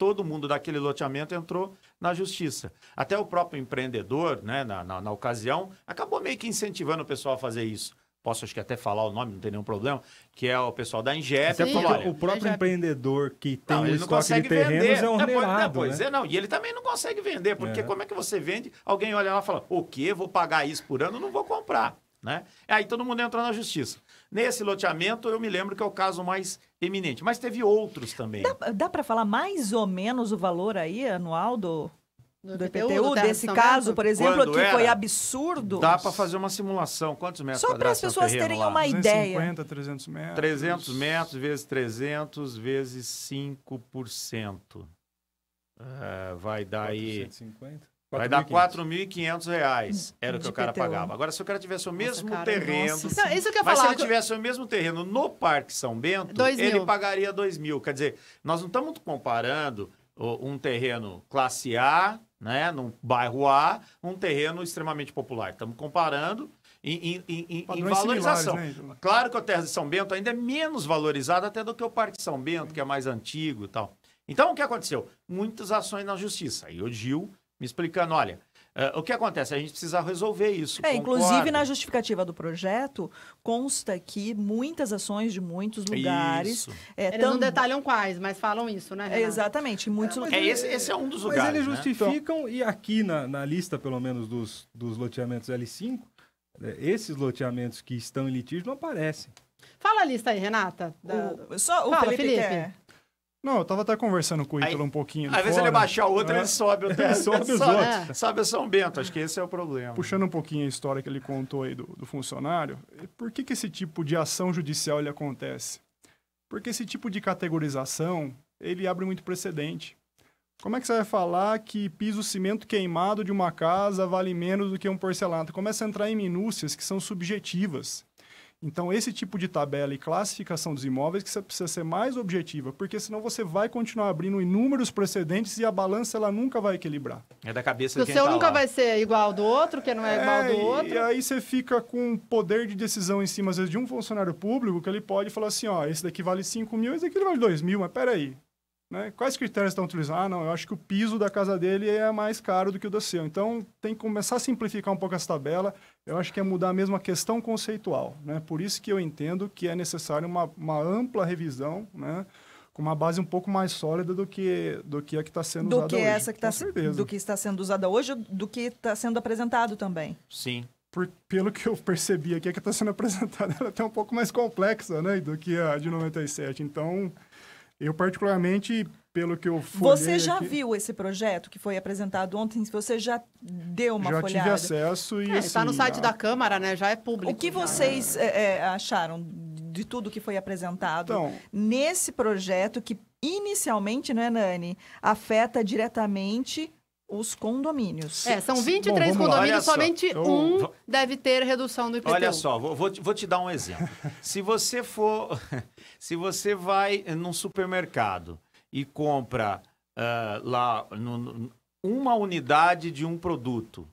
todo mundo daquele loteamento entrou na justiça. Até o próprio empreendedor, né, na, na, na ocasião, acabou meio que incentivando o pessoal a fazer isso posso acho que até falar o nome, não tem nenhum problema, que é o pessoal da Ingep. Até porque olha, o próprio Ingep. empreendedor que tem não, um estoque de terrenos vender. é um ordenado, Pois né? é, não. E ele também não consegue vender, porque é. como é que você vende? Alguém olha lá e fala, o quê? Vou pagar isso por ano? Não vou comprar. Né? Aí todo mundo entra na justiça. Nesse loteamento, eu me lembro que é o caso mais eminente, mas teve outros também. Dá, dá para falar mais ou menos o valor aí anual do, do, IPTU, do desse caso, por exemplo, Quando que era, foi absurdo. Dá para fazer uma simulação. Quantos metros Só para as tá pessoas terem lá? uma ideia. 50, 300 metros. 300 metros vezes 300 vezes 5%. Uh, é, vai dar 450? aí... 450? Vai dar 4.500 reais, hum, era o que o cara pagava. Agora, se o cara tivesse o mesmo nossa, cara, terreno... Nossa. isso que eu mas falar, se ele tivesse o mesmo terreno no Parque São Bento, ele pagaria 2 mil. Quer dizer, nós não estamos comparando um terreno classe A, né, num bairro A, um terreno extremamente popular. Estamos comparando em, em, em, em valorização. Né? Claro que a terra de São Bento ainda é menos valorizada até do que o Parque São Bento, que é mais antigo e tal. Então, o que aconteceu? Muitas ações na justiça. Aí o Gil me explicando, olha, Uh, o que acontece? A gente precisa resolver isso. É, inclusive na justificativa do projeto consta que muitas ações de muitos lugares. É, Eles não detalham quais, mas falam isso, né? É, exatamente, muitos é, lugares. Esse, esse, é um dos lugares. Mas eles né? justificam, né? e aqui na, na lista, pelo menos, dos, dos loteamentos L5, eh, esses loteamentos que estão em litígio não aparecem. Fala a lista aí, Renata. Da... O, só o Fala, Felipe, Felipe. Quer... Não, eu tava até conversando com o Ítalo um pouquinho. Às vezes ele baixa o outro, é. ele sobe o Ele sobe os sobe, outros. É. Sobe São Bento, acho que esse é o problema. Puxando um pouquinho a história que ele contou aí do, do funcionário, por que, que esse tipo de ação judicial ele acontece? Porque esse tipo de categorização, ele abre muito precedente. Como é que você vai falar que piso cimento queimado de uma casa vale menos do que um porcelanato? Começa a entrar em minúcias que são subjetivas. Então, esse tipo de tabela e classificação dos imóveis que precisa ser mais objetiva, porque senão você vai continuar abrindo inúmeros precedentes e a balança ela nunca vai equilibrar. É da cabeça do O seu tá nunca lá. vai ser igual do outro, que não é, é igual do outro. E aí você fica com um poder de decisão em cima, às vezes, de um funcionário público, que ele pode falar assim, ó, esse daqui vale 5 mil, esse daqui vale 2 mil, mas peraí, né? Quais critérios estão utilizando? Ah, não, eu acho que o piso da casa dele é mais caro do que o do seu. Então, tem que começar a simplificar um pouco essa tabela. Eu acho que é mudar mesmo a questão conceitual. Né? Por isso que eu entendo que é necessário uma, uma ampla revisão, né? com uma base um pouco mais sólida do que, do que a que está sendo do usada que hoje. Essa que tá, do que está sendo usada hoje, do que está sendo apresentado também. Sim. Por, pelo que eu percebi aqui, a é que está sendo apresentada ela é tá até um pouco mais complexa né? do que a de 97. Então... Eu, particularmente, pelo que eu fui. Você já aqui, viu esse projeto que foi apresentado ontem? Você já deu uma já folhada? Já tive acesso e. É, tá assim, está no site a... da Câmara, né? Já é público. O que né? vocês é... É, acharam de tudo que foi apresentado então, nesse projeto que inicialmente, não é, Nani, afeta diretamente os condomínios. É, são 23 Bom, condomínios, somente só. um Eu... deve ter redução do IPTU. Olha só, vou, vou, te, dar um exemplo. se você for, se você vai num supermercado e compra uh, lá no, uma unidade de um produto,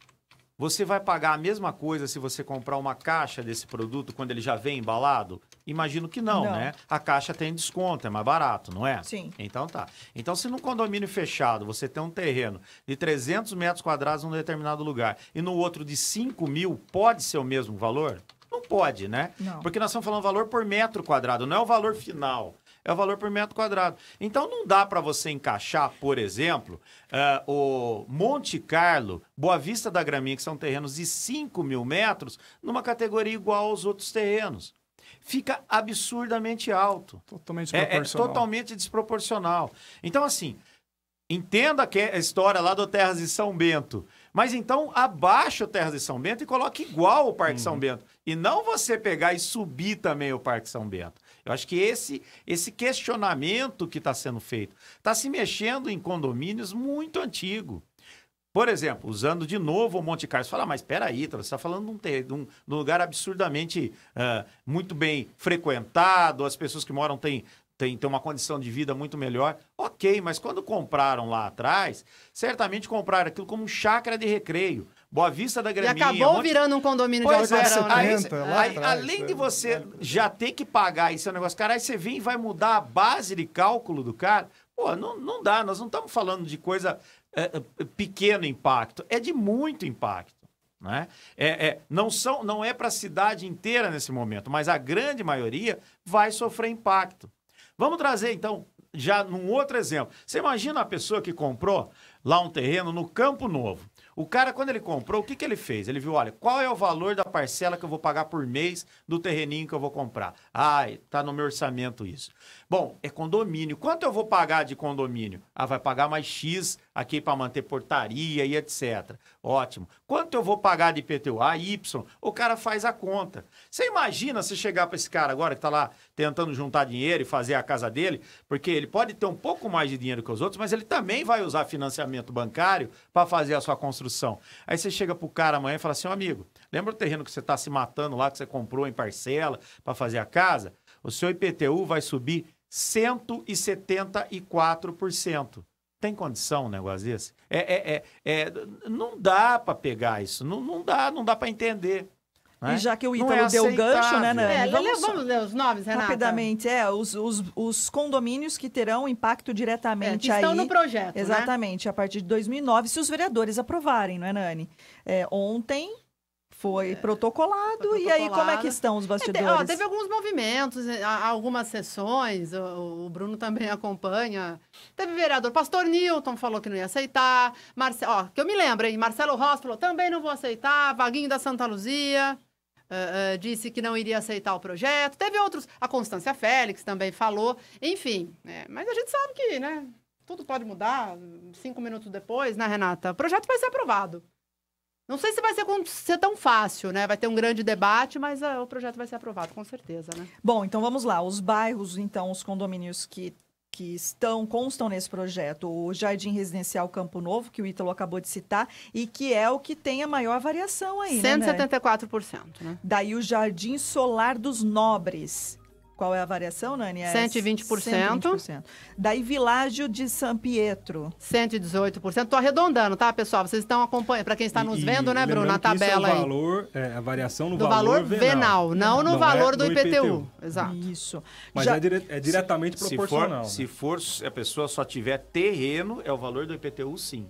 você vai pagar a mesma coisa se você comprar uma caixa desse produto quando ele já vem embalado? Imagino que não, não, né? A Caixa tem desconto, é mais barato, não é? Sim. Então tá. Então, se num condomínio fechado você tem um terreno de 300 metros quadrados num determinado lugar e no outro de 5 mil, pode ser o mesmo valor? Não pode, né? Não. Porque nós estamos falando valor por metro quadrado, não é o valor final é o valor por metro quadrado. Então não dá para você encaixar, por exemplo, uh, o Monte Carlo, Boa Vista da Graminha, que são terrenos de 5 mil metros, numa categoria igual aos outros terrenos fica absurdamente alto. Totalmente desproporcional. É, é totalmente desproporcional. Então, assim, entenda que é a história lá do Terras de São Bento. Mas então abaixa o Terras de São Bento e coloque igual o Parque uhum. São Bento. E não você pegar e subir também o Parque São Bento. Eu acho que esse, esse questionamento que está sendo feito está se mexendo em condomínios muito antigo. Por exemplo, usando de novo o Monte Carlos, fala, ah, mas peraí, você está falando de um, de um lugar absurdamente uh, muito bem frequentado, as pessoas que moram têm, têm têm uma condição de vida muito melhor. Ok, mas quando compraram lá atrás, certamente compraram aquilo como chácara de recreio. Boa Vista da Graminha. E acabou um monte... virando um condomínio pois de alvarão, é, né? aí, aí, Além de você né? já ter que pagar esse negócio, cara, aí você vem e vai mudar a base de cálculo do cara. Pô, não, não dá, nós não estamos falando de coisa é, é, pequeno impacto, é de muito impacto. Né? É, é, não, são, não é para a cidade inteira nesse momento, mas a grande maioria vai sofrer impacto. Vamos trazer então já num outro exemplo. Você imagina a pessoa que comprou lá um terreno no Campo Novo. O cara, quando ele comprou, o que, que ele fez? Ele viu, olha, qual é o valor da parcela que eu vou pagar por mês do terreninho que eu vou comprar? ai tá no meu orçamento isso. Bom, é condomínio. Quanto eu vou pagar de condomínio? Ah, vai pagar mais X aqui para manter portaria e etc. Ótimo. Quanto eu vou pagar de IPTU? Ah, Y. O cara faz a conta. Você imagina se chegar para esse cara agora que está lá tentando juntar dinheiro e fazer a casa dele, porque ele pode ter um pouco mais de dinheiro que os outros, mas ele também vai usar financiamento bancário para fazer a sua construção. Aí você chega para o cara amanhã e fala assim, amigo, lembra o terreno que você está se matando lá, que você comprou em parcela para fazer a casa? O seu IPTU vai subir 174%. Tem condição um negócio desse? É, é, é, é não dá para pegar isso, não, não dá, não dá para entender. Né? E já que o Ítalo é deu o gancho, né, Nani? É, vamos, vamos ler os nomes, Renata. Rapidamente, é, os, os, os condomínios que terão impacto diretamente é, estão aí, no projeto, né? Exatamente, né? a partir de 2009, se os vereadores aprovarem, não é, Nani? É, ontem, foi é. protocolado. protocolado. E aí, como é que estão os é, bastidores? Ó, teve alguns movimentos, né, algumas sessões, o, o Bruno também acompanha. Teve vereador Pastor Newton falou que não ia aceitar. Marce... Ó, que eu me lembro, hein? Marcelo Ross falou, também não vou aceitar. Vaguinho da Santa Luzia. Uh, uh, disse que não iria aceitar o projeto. Teve outros, a Constância Félix também falou, enfim. É, mas a gente sabe que, né, tudo pode mudar cinco minutos depois, né, Renata? O projeto vai ser aprovado. Não sei se vai ser, ser, tão fácil, né? Vai ter um grande debate, mas ah, o projeto vai ser aprovado, com certeza, né? Bom, então vamos lá. Os bairros, então, os condomínios que, que estão, constam nesse projeto, o Jardim Residencial Campo Novo, que o Ítalo acabou de citar, e que é o que tem a maior variação aí, 174%, né? 174%, né? Daí o Jardim Solar dos Nobres, qual é a variação, Nani? É 120%. 120%. Daí Világio de São Pietro. 118%. Estou arredondando, tá, pessoal? Vocês estão acompanhando. Para quem está nos e, vendo, e, né, Bruno? Na tabela. Isso é o valor, é, a variação no do valor, valor venal, venal. Não no não é valor é do, IPTU. IPTU. Exato. Isso. Mas Já, é, dire, é, diretamente se, proporcional. Se for, né? se for, se a pessoa só tiver terreno, é o valor do IPTU, sim.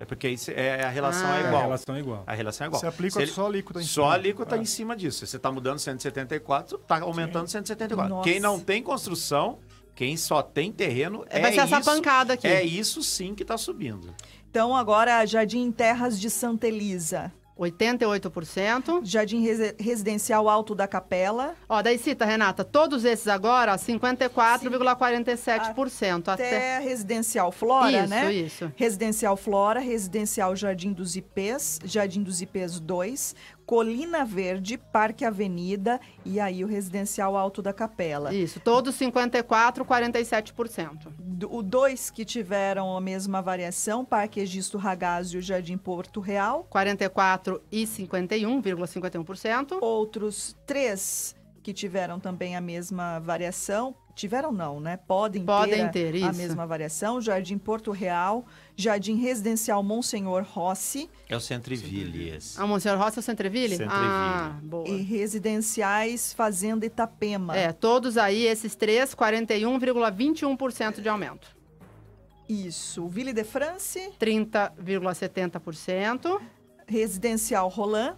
É porque é, a relação ah, é igual. A relação é igual. A relação é igual. Você aplica Se só a alíquota tá em só cima. Só a alíquota tá é. em cima disso. Você está mudando 174, está aumentando Sim. 174. Nossa. Quem não tem construção, quem só tem terreno, é, vai ser isso, essa pancada aqui. É isso sim que está subindo. Então, agora, Jardim Terras de Santa Elisa. 88%. Jardim Residencial Alto da Capela. Ó, daí cita, Renata, todos esses agora, 54,47%. Até, até Residencial Flora, isso, né? Isso, isso. Residencial Flora, Residencial Jardim dos IPs, Jardim dos IPs 2, Colina Verde, Parque Avenida e aí o Residencial Alto da Capela. Isso, todos 54, 47%. O dois que tiveram a mesma variação, Parque Egisto Ragazio e o Jardim Porto Real. 44 e 51,51%. Outros três que tiveram também a mesma variação, tiveram não, né? Podem, Podem ter, ter a mesma variação. Jardim Porto Real, Jardim Residencial Monsenhor Rossi. É o Centreville esse. Ah, Monsenhor Rossi é o Centreville? Centreville. Ah, boa. E Residenciais Fazenda Itapema. É, todos aí, esses três, 41,21% de aumento. Isso. Ville de France? 30,70%. Residencial Roland?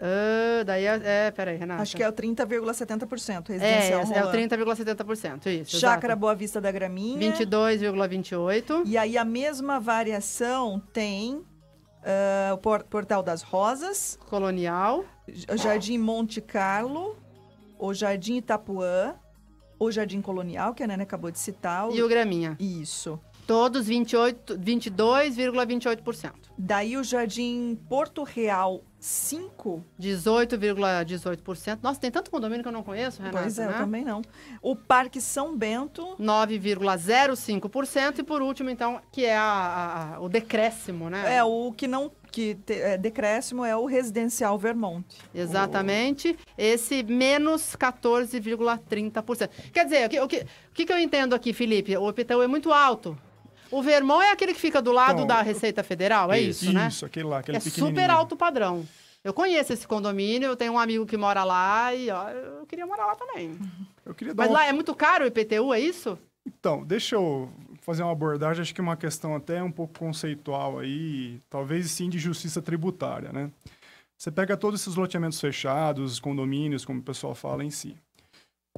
Uh, daí é, é, peraí, Renata. Acho que é o 30,70%, é, residencial é, rolando. É o 30,70%, isso. Chácara exato. Boa Vista da Graminha. 22,28%. E aí a mesma variação tem uh, o Portal das Rosas. Colonial. Jardim Monte Carlo. O Jardim Itapuã. O Jardim Colonial, que a Nana acabou de citar. O... E o Graminha. Isso. Todos 28, 22,28%. Daí o Jardim Porto Real 5? 18,18%. Nossa, tem tanto condomínio que eu não conheço, Renata. Pois é, né? eu também não. O Parque São Bento. 9,05%. E por último, então, que é a, a, o decréscimo, né? É, o que não. Que te, é, decréscimo é o residencial Vermont. Exatamente. O... Esse menos 14,30%. Quer dizer, o que, o, que, o que eu entendo aqui, Felipe? O IPTU é muito alto o Vermont é aquele que fica do lado então, da Receita Federal, é isso, isso né? Isso, aquele lá, aquele é super alto padrão. Eu conheço esse condomínio, eu tenho um amigo que mora lá e ó, eu queria morar lá também. Eu queria Mas lá é muito caro o IPTU, é isso? Então, deixa eu fazer uma abordagem, acho que uma questão até um pouco conceitual aí, talvez sim de justiça tributária, né? Você pega todos esses loteamentos fechados, condomínios, como o pessoal fala em si.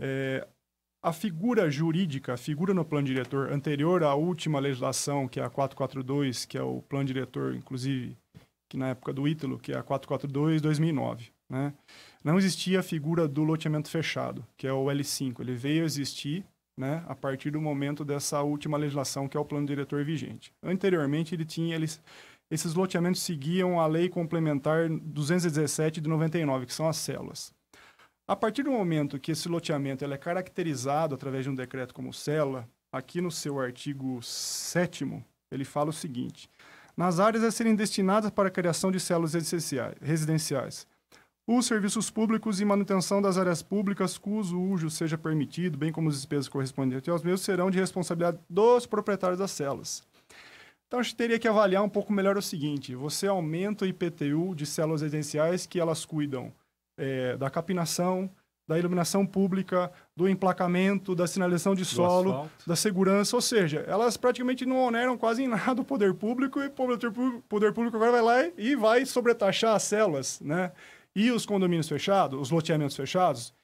É, a figura jurídica, a figura no plano diretor anterior à última legislação, que é a 442, que é o plano diretor, inclusive, que na época do Ítalo, que é a 442 2009, né? Não existia a figura do loteamento fechado, que é o L5. Ele veio a existir né, a partir do momento dessa última legislação, que é o plano diretor vigente. Anteriormente, ele tinha eles, esses loteamentos seguiam a lei complementar 217 de 99, que são as células. A partir do momento que esse loteamento é caracterizado através de um decreto como célula, aqui no seu artigo 7 ele fala o seguinte: nas áreas a serem destinadas para a criação de células residenciais, os serviços públicos e manutenção das áreas públicas cujo uso seja permitido, bem como as despesas correspondentes aos mesmos, serão de responsabilidade dos proprietários das células. Então, a gente teria que avaliar um pouco melhor o seguinte: você aumenta o IPTU de células residenciais que elas cuidam é, da capinação, da iluminação pública, do emplacamento, da sinalização de solo, da segurança, ou seja, elas praticamente não oneram quase em nada o poder público e o poder público agora vai lá e vai sobretaxar as células, né? E os condomínios fechados, os loteamentos fechados.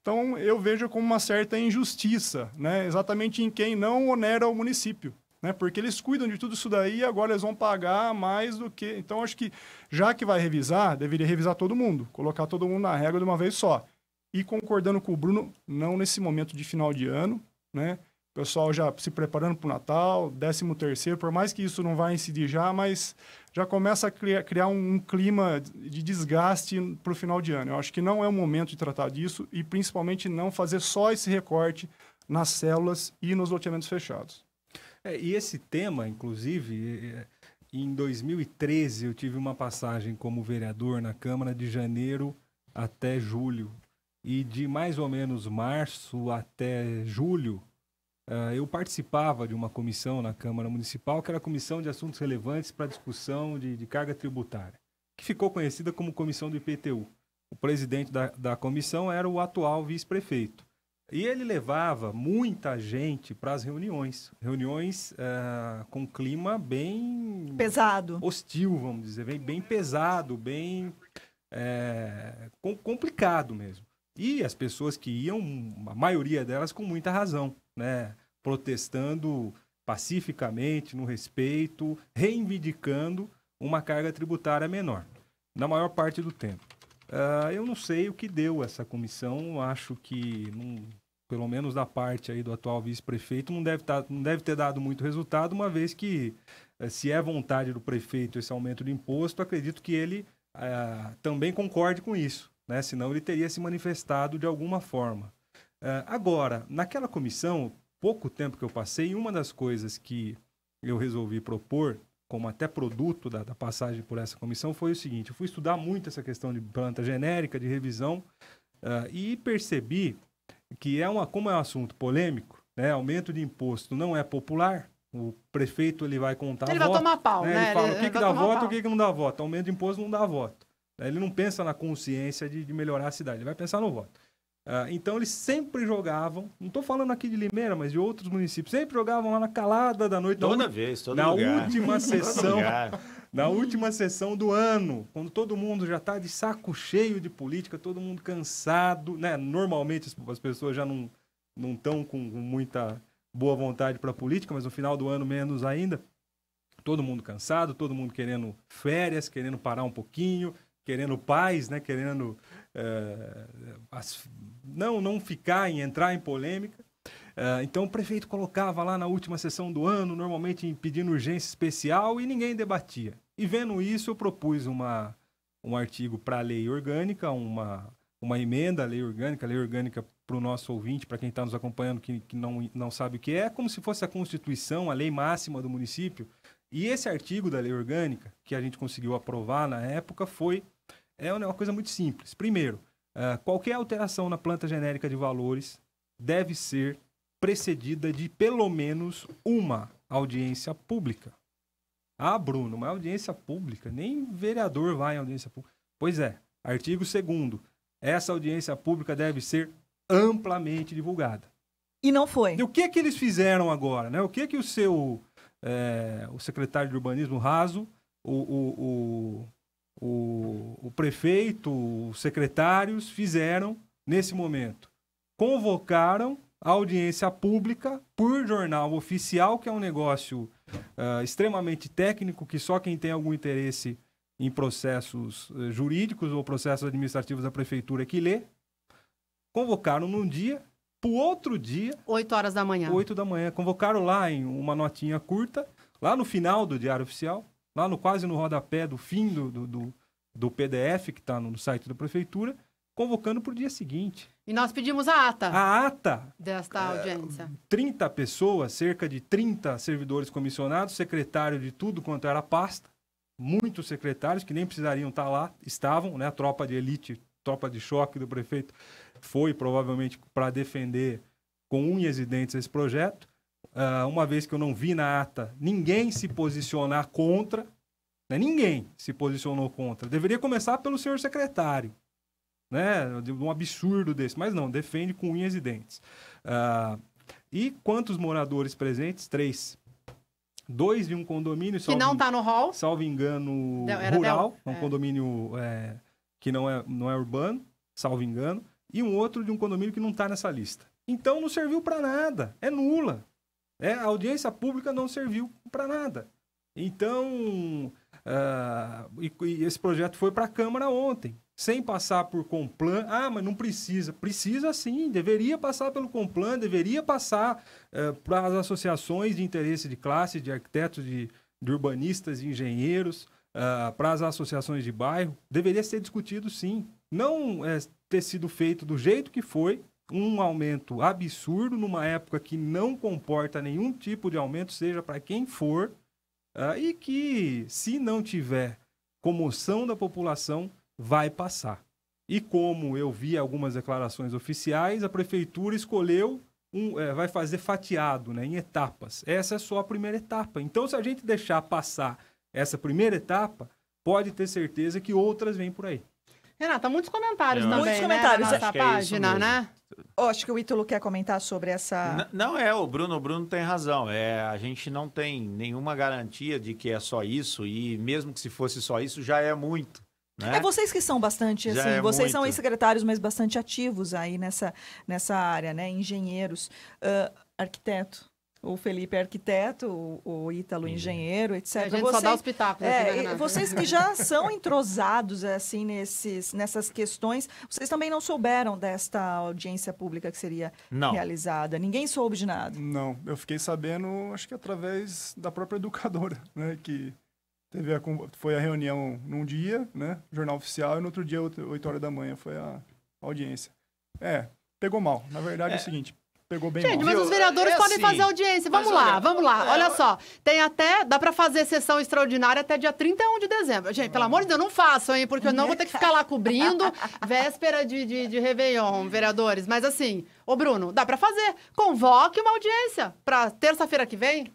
Então, eu vejo como uma certa injustiça, né? Exatamente em quem não onera o município né? Porque eles cuidam de tudo isso daí e agora eles vão pagar mais do que. Então, acho que já que vai revisar, deveria revisar todo mundo, colocar todo mundo na regra de uma vez só. E concordando com o Bruno, não nesse momento de final de ano, né? O pessoal já se preparando para o Natal, 13 terceiro, por mais que isso não vai incidir já, mas já começa a criar um, um clima de desgaste para o final de ano. Eu acho que não é o momento de tratar disso e principalmente não fazer só esse recorte nas células e nos loteamentos fechados. É, e esse tema, inclusive, é, em 2013 eu tive uma passagem como vereador na Câmara de janeiro até julho. E de mais ou menos março até julho, é, eu participava de uma comissão na Câmara Municipal, que era a Comissão de Assuntos Relevantes para Discussão de, de Carga Tributária, que ficou conhecida como Comissão do IPTU. O presidente da, da comissão era o atual vice-prefeito. E ele levava muita gente para as reuniões. Reuniões uh, com clima bem. Pesado. Hostil, vamos dizer. Bem, bem pesado, bem. É, complicado mesmo. E as pessoas que iam, a maioria delas com muita razão, né? Protestando pacificamente, no respeito, reivindicando uma carga tributária menor, na maior parte do tempo. Uh, eu não sei o que deu essa comissão, acho que não, pelo menos da parte aí do atual vice-prefeito, não, deve tá, não deve ter dado muito resultado, uma vez que, eh, se é vontade do prefeito esse aumento de imposto, acredito que ele ah, também concorde com isso, né? senão ele teria se manifestado de alguma forma. Eh, agora, naquela comissão, pouco tempo que eu passei, uma das coisas que eu resolvi propor como até produto da, da, passagem por essa comissão, foi o seguinte: eu fui estudar muito essa questão de planta genérica, de revisão, uh, e percebi que é uma, como é um assunto polêmico, né? Aumento de imposto não é popular. O prefeito ele vai contar Ele vai tomar pau, né? né? Ele fala o que, que dá voto, pau. o que, que não dá voto. Aumento de imposto não dá voto. Ele não pensa na consciência de, de melhorar a cidade, ele vai pensar no voto. Uh, então eles sempre jogavam, não estou falando aqui de Limeira, mas de outros municípios, sempre jogavam lá na calada da noite. Toda vez, toda Na lugar. última sessão na última sessão do ano, quando todo mundo já está de saco cheio de política, todo mundo cansado, né? Normalmente as pessoas já não não estão com muita boa vontade para política, mas no final do ano menos ainda. Todo mundo cansado, todo mundo querendo férias, querendo parar um pouquinho, querendo paz, né? Querendo é, as, não não ficar em entrar em polêmica. Uh, então o prefeito colocava lá na última sessão do ano, normalmente pedindo urgência especial, e ninguém debatia. E vendo isso, eu propus uma, um artigo para a lei orgânica, uma, uma emenda à lei orgânica, lei orgânica para o nosso ouvinte, para quem está nos acompanhando que, que não, não sabe o que é, como se fosse a Constituição, a lei máxima do município. E esse artigo da lei orgânica, que a gente conseguiu aprovar na época, foi é uma é coisa muito simples. Primeiro, uh, qualquer alteração na planta genérica de valores deve ser precedida de pelo menos uma audiência pública. Ah, Bruno, uma audiência pública, nem vereador vai em audiência pública. Pois é, artigo 2 essa audiência pública deve ser amplamente divulgada. E não foi. E o que é que eles fizeram agora? Né? O que é que o seu é, o secretário de urbanismo raso, o, o, o, o, o prefeito, os secretários fizeram nesse momento? Convocaram a audiência pública por jornal oficial, que é um negócio uh, extremamente técnico que só quem tem algum interesse em processos uh, jurídicos ou processos administrativos da prefeitura é que lê. Convocaram num dia, para outro dia. 8 horas da manhã. 8 da manhã. Convocaram lá em uma notinha curta, lá no final do Diário Oficial, lá no quase no rodapé do fim do, do, do, do PDF que está no site da prefeitura convocando para o dia seguinte. E nós pedimos a ata. A ata. Desta é, audiência. 30 pessoas, cerca de 30 servidores comissionados, secretário de tudo quanto era pasta, muitos secretários que nem precisariam estar lá, estavam, né? A tropa de elite, tropa de choque do prefeito foi provavelmente para defender com unhas e dentes esse projeto. Uh, uma vez que eu não vi na ata ninguém se posicionar contra, né? ninguém se posicionou contra. Deveria começar pelo senhor secretário né, um absurdo desse. Mas não, defende com unhas e dentes. Ah, e quantos moradores presentes? Três. Dois de um condomínio. Que não está no hall. Salvo engano, não, rural. É. Um é. condomínio é, que não é, não é urbano, salvo engano. E um outro de um condomínio que não está nessa lista. Então não serviu para nada. É nula. É, a audiência pública não serviu para nada. Então, uh, e, e esse projeto foi para a Câmara ontem sem passar por Complan. Ah, mas não precisa. Precisa sim, deveria passar pelo Complan, deveria passar uh, para as associações de interesse de classe, de arquitetos, de, de urbanistas, de engenheiros, uh, para as associações de bairro. Deveria ser discutido sim. Não é, ter sido feito do jeito que foi, um aumento absurdo numa época que não comporta nenhum tipo de aumento, seja para quem for, uh, e que, se não tiver comoção da população, vai passar. E como eu vi algumas declarações oficiais, a prefeitura escolheu um, é, vai fazer fatiado, né, em etapas. Essa é só a primeira etapa. Então, se a gente deixar passar essa primeira etapa, pode ter certeza que outras vêm por aí. Renata, muitos comentários Eu é. também, muitos né, comentários. É né? Na página, é né? Oh, acho que o Ítalo quer comentar sobre essa... Não, não, é, o Bruno, o Bruno tem razão. É, a gente não tem nenhuma garantia de que é só isso e mesmo que se fosse só isso, já é muito. Né? É vocês que são bastante, assim, é vocês muito. são secretários, mas bastante ativos aí nessa, nessa área, né? Engenheiros, uh, arquiteto. O Felipe é arquiteto, o, Ítalo engenheiro, etc. A gente vocês, só dá os pitacos. É, né, vocês que já são entrosados é, assim nesses, nessas questões, vocês também não souberam desta audiência pública que seria não. realizada. Ninguém soube de nada. Não, eu fiquei sabendo, acho que através da própria educadora, né, que Teve a, foi a reunião num dia, né? Jornal oficial, e no outro dia, 8 horas da manhã, foi a audiência. É, pegou mal. Na verdade é, é o seguinte, pegou bem Gente, mal. mas os vereadores é podem assim, fazer audiência. Vamos lá, vamos lá. É, olha só, tem até, dá para fazer sessão extraordinária até dia 31 de dezembro. Gente, pelo amor de Deus, não façam, hein? Porque eu não vou ter que ficar lá cobrindo véspera de, de, de Réveillon, vereadores. Mas assim, ô Bruno, dá para fazer. Convoque uma audiência para terça-feira que vem.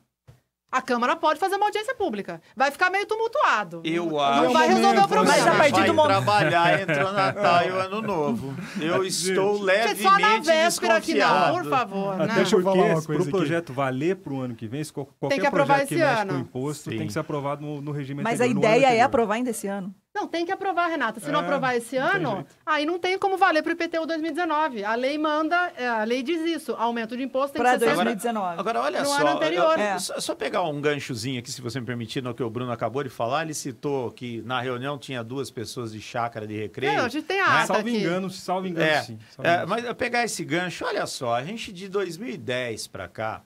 A Câmara pode fazer uma audiência pública. Vai ficar meio tumultuado. Eu acho. Não vai resolver o problema. Mas tá a partir do momento. trabalhar entre o Natal e o Ano Novo. Eu estou levemente Só na véspera aqui não, por favor. Até né? Deixa eu falar uma coisa. Para o projeto valer para o ano que vem, qualquer tem que aprovar projeto esse que ano. mexe ano. com imposto Sim. tem que ser aprovado no, no regime Mas a ideia é aprovar ainda esse ano. Não, tem que aprovar, Renata. Se é, não aprovar esse não ano, aí não tem como valer para o IPTU 2019. A lei manda, é, a lei diz isso. Aumento de imposto tem pra que ser 2019. Agora, agora olha no só, ano anterior. É. Só, pegar um ganchozinho aqui, se você me permitir, no que o Bruno acabou de falar. Ele citou que na reunião tinha duas pessoas de chácara de recreio. É, gente tem a né? Salvo aqui. engano, salvo engano, é, sim. Salvo é, engano. mas pegar esse gancho, olha só, a gente de 2010 para cá,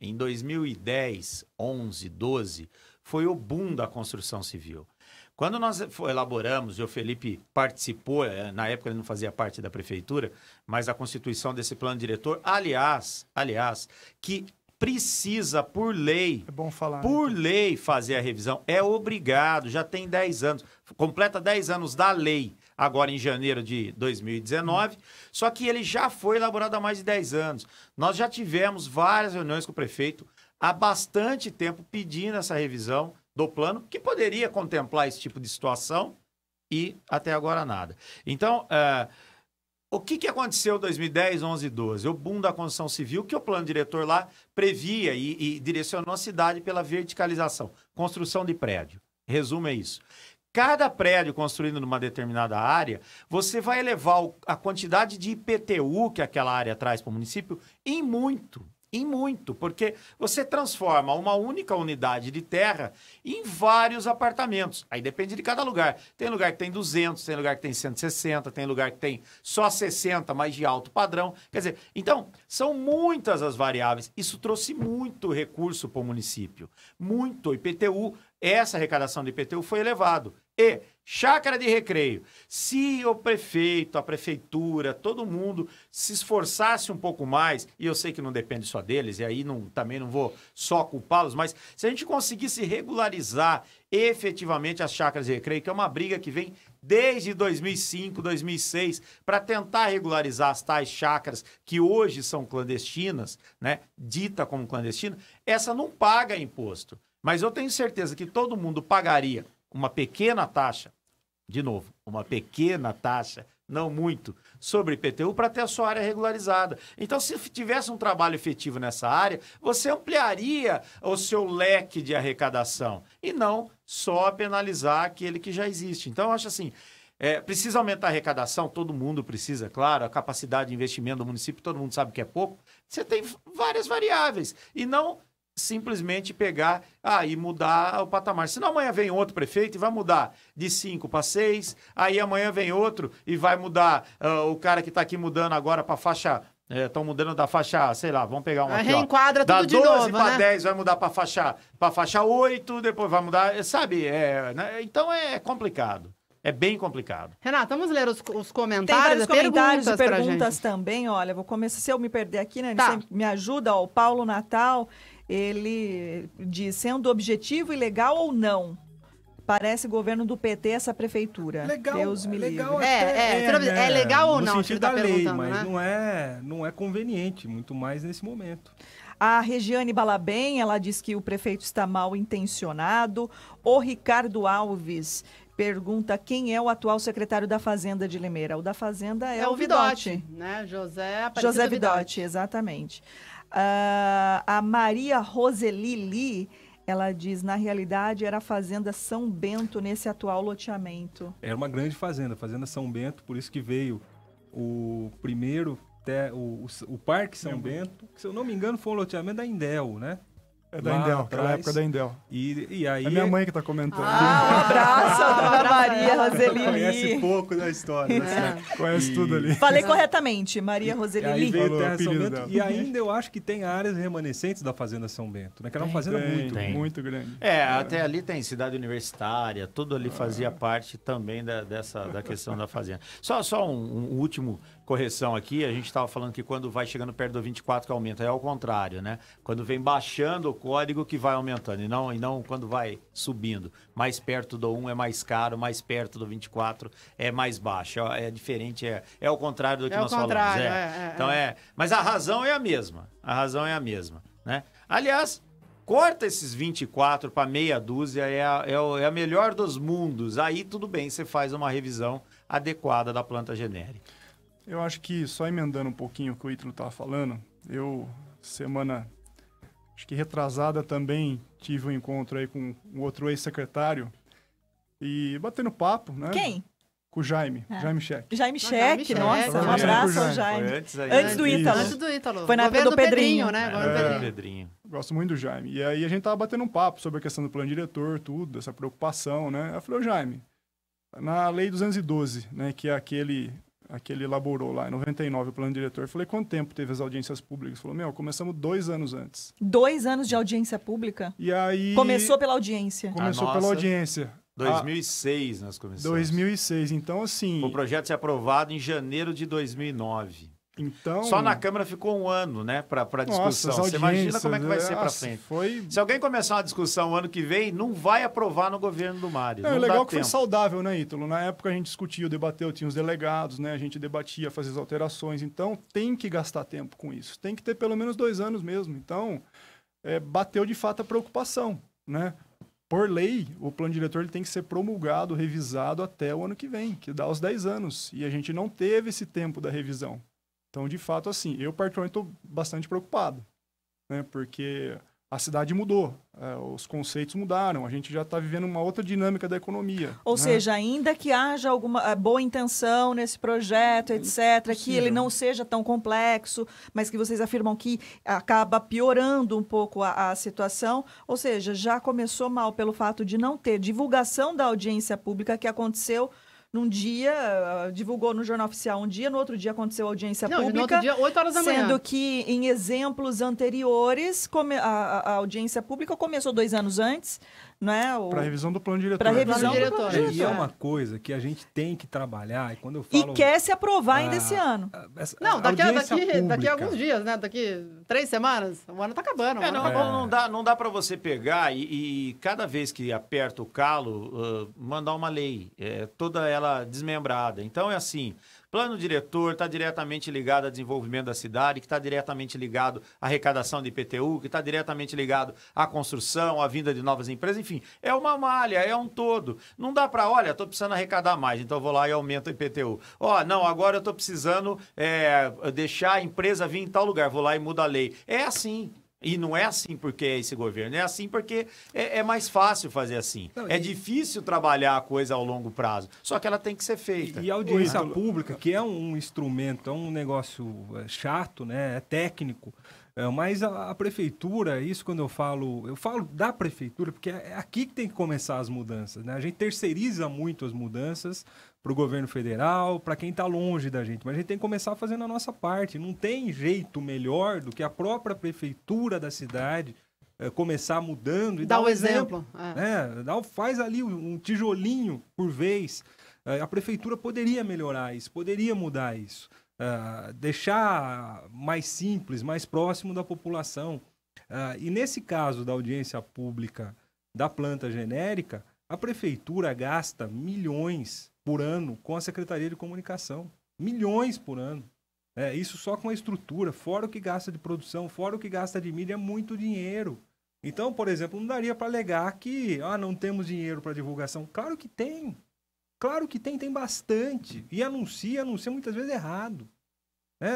em 2010, 11, 12, foi o boom da construção civil. Quando nós elaboramos, e o Felipe participou, eh, na época ele não fazia parte da prefeitura, mas a constituição desse plano diretor, aliás, aliás, que precisa, por lei, é bom falar, né, por então. lei, fazer a revisão. É obrigado, já tem 10 anos, completa 10 anos da lei, agora em janeiro de 2019. Hum. Só que ele já foi elaborado há mais de 10 anos. Nós já tivemos várias reuniões com o prefeito há bastante tempo pedindo essa revisão do plano que poderia contemplar esse tipo de situação e até agora nada. Então, é, o que, que aconteceu em 2010, 11 e 12? O boom da construção civil que o plano diretor lá previa e, e direcionou a cidade pela verticalização, construção de prédio. Resumo é isso. Cada prédio construído numa determinada área, você vai elevar a quantidade de IPTU que aquela área traz para o município em muito em muito, porque você transforma uma única unidade de terra em vários apartamentos. Aí depende de cada lugar. Tem lugar que tem 200, tem lugar que tem 160, tem lugar que tem só 60, mas de alto padrão. Quer dizer, então, são muitas as variáveis. Isso trouxe muito recurso para o município. Muito IPTU, essa arrecadação do IPTU foi elevado e chácara de recreio. Se o prefeito, a prefeitura, todo mundo se esforçasse um pouco mais, e eu sei que não depende só deles, e aí não, também não vou só culpá-los, mas se a gente conseguisse regularizar efetivamente as chácaras de recreio, que é uma briga que vem desde 2005, 2006, para tentar regularizar as tais chácaras que hoje são clandestinas, né, dita como clandestina, essa não paga imposto. Mas eu tenho certeza que todo mundo pagaria uma pequena taxa, de novo, uma pequena taxa, não muito, sobre IPTU para ter a sua área regularizada. Então, se tivesse um trabalho efetivo nessa área, você ampliaria o seu leque de arrecadação e não só penalizar aquele que já existe. Então, eu acho assim. É, precisa aumentar a arrecadação, todo mundo precisa, claro, a capacidade de investimento do município, todo mundo sabe que é pouco. Você tem várias variáveis. E não simplesmente pegar ah, e mudar o patamar. Senão amanhã vem outro prefeito e vai mudar de 5 para 6, aí amanhã vem outro e vai mudar uh, o cara que está aqui mudando agora para faixa. Estão eh, é, mudando da faixa, sei lá, vamos pegar uma. Aqui, reenquadra ó, tudo da 12 para né? 10, vai mudar para faixa, pra faixa 8, depois vai mudar. Eh, sabe? É, né? Então é complicado. É bem complicado. Renata, vamos ler os, os comentários. Tem comentários perguntas, perguntas também. Olha, vou começar. Se eu me perder aqui, né? Tá. me ajuda, ó, o Paulo Natal ele diz, sendo objetivo e legal ou não, Parece governo do PT essa prefeitura. Legal, Deus me legal livre. É, é, é, é, né? é, legal ou no não? Sentido tá da tá lei, mas né? não é, não é conveniente, muito mais nesse momento. A Regiane Balabem, ela diz que o prefeito está mal intencionado. O Ricardo Alves pergunta quem é o atual secretário da Fazenda de Limeira. O da Fazenda é, é o Vidotti, né? José Aparecido José Vidotti, Vidotti exatamente. Uh, a Maria Roseli Lee, ela diz, na realidade era a Fazenda São Bento nesse atual loteamento. Era uma grande fazenda, Fazenda São Bento, por isso que veio o primeiro, te, o, o, o Parque São Bento, que se eu não me engano foi um loteamento da Indel, né? É da Indel, aquela época da Indel. E, e aí... É minha mãe que está comentando. Ah, um abraço, dona Maria Roselini. Conhece pouco da história. Né? É. Conhece e... tudo ali. Falei corretamente, Maria Roselini. E São Bento. E ainda eu acho que tem áreas remanescentes da Fazenda São Bento, né? Que era uma fazenda tem, muito, tem. muito grande. É, é, até ali tem cidade universitária, tudo ali ah. fazia parte também da, dessa, da questão da fazenda. Só, só um, um último correção aqui, a gente estava falando que quando vai chegando perto do 24 que aumenta, é ao contrário, né? Quando vem baixando o código que vai aumentando, e não, e não quando vai subindo. Mais perto do 1 é mais caro, mais perto do 24 é mais baixo. É, é diferente, é, é ao contrário do que é nós falamos. É. É, é, então é. é. Mas a razão é a mesma. A razão é a mesma. Né? Aliás, corta esses 24 para meia dúzia, é a, é, é a melhor dos mundos. Aí tudo bem, você faz uma revisão adequada da planta genérica. Eu acho que só emendando um pouquinho o que o Ítalo estava falando, eu, semana, acho que retrasada também, tive um encontro aí com um outro ex-secretário e batendo papo, né? Quem? Com o Jaime, ah. Jaime Cheque. Jaime ah, Cheque, nossa, um abraço ao Jaime. Antes, aí, antes, do né? Ítalo. Antes do Ítalo. Foi na época do, Pedrinho, Pedrinho né? É, do Pedrinho. Gosto muito do Jaime. E aí a gente tava batendo um papo sobre a questão do plano diretor, tudo, essa preocupação, né? Eu falei, ô Jaime, na Lei 212, né, que é aquele que ele elaborou lá, em 99, o plano diretor. Falei, quanto tempo teve as audiências públicas? Falou, meu, começamos dois anos antes. Dois anos de audiência pública? E aí... Começou pela audiência. Começou ah, pela audiência. 2006 ah, nós começamos. 2006, então assim... O projeto foi aprovado em janeiro de 2009. Então, Só na Câmara ficou um ano, né, para discussão. Nossa, Você imagina como é que vai ser para né? frente. Foi... Se alguém começar uma discussão ano que vem, não vai aprovar no governo do Mário. É, não, não é legal que tempo. foi saudável, né, Ítalo? Na época a gente discutiu, debateu, tinha os delegados, né? A gente debatia, fazia as alterações. Então, tem que gastar tempo com isso. Tem que ter pelo menos dois anos mesmo. Então, é, bateu de fato a preocupação, né? Por lei, o plano diretor ele tem que ser promulgado, revisado até o ano que vem, que dá os 10 anos. E a gente não teve esse tempo da revisão. Então, de fato, assim, eu particularmente estou bastante preocupado, né? Porque a cidade mudou, é, os conceitos mudaram, a gente já está vivendo uma outra dinâmica da economia. Ou né? seja, ainda que haja alguma é, boa intenção nesse projeto, etc., é que ele não seja tão complexo, mas que vocês afirmam que acaba piorando um pouco a, a, situação, ou seja, já começou mal pelo fato de não ter divulgação da audiência pública que aconteceu num dia, ah, divulgou no jornal oficial um dia, no outro dia aconteceu audiência não, pública. No outro dia, 8 horas da manhã. Sendo que em exemplos anteriores, a, a, audiência pública começou dois anos antes, né? O... Para revisão do plano diretor. Para revisão do é plano diretor. E é uma coisa que a gente tem que trabalhar. E quando eu falo. E quer se aprovar a... ainda ah, esse ano. Ah, essa, não, daqui a, daqui, daqui a alguns dias, né? Daqui três semanas. O ano está acabando. É, não, é. não dá, não dá para você pegar e, e, cada vez que aperta o calo, uh, mandar uma lei. É, toda ela desmembrada. Então é assim. Plano diretor está diretamente ligado ao desenvolvimento da cidade, que está diretamente ligado à arrecadação de IPTU, que está diretamente ligado à construção, à vinda de novas empresas, enfim, é uma malha, é um todo. Não dá para, olha, estou precisando arrecadar mais, então vou lá e aumento o IPTU. Ó, oh, não, agora eu estou precisando é, deixar a empresa vir em tal lugar, vou lá e mudo a lei. É assim. E não é assim porque é esse governo, é assim porque é, é mais fácil fazer assim. Não, é e... difícil trabalhar a coisa ao longo prazo, só que ela tem que ser feita. E, a audiência Oi, pública, que é um instrumento, é um negócio é, chato, né? é técnico, é, mas a, a, prefeitura, isso quando eu falo, eu falo da prefeitura, porque é, é aqui que tem que começar as mudanças. Né? A gente terceiriza muito as mudanças para o governo federal, para quem está longe da gente. Mas a gente tem que começar fazendo a nossa parte. Não tem jeito melhor do que a própria prefeitura da cidade é, começar mudando e dá dar um exemplo. exemplo. É. É, faz ali um tijolinho por vez. Eh, a prefeitura poderia melhorar isso, poderia mudar isso. Eh, deixar mais simples, mais próximo da população. e nesse caso da audiência pública da planta genérica, a prefeitura gasta milhões por ano com a Secretaria de Comunicação. Milhões por ano. É, isso só com a estrutura, fora o que gasta de produção, fora o que gasta de mídia, é muito dinheiro. Então, por exemplo, não daria para alegar que ah, não temos dinheiro para divulgação. Claro que tem. Claro que tem, tem bastante. E anuncia, anuncia muitas vezes errado. É,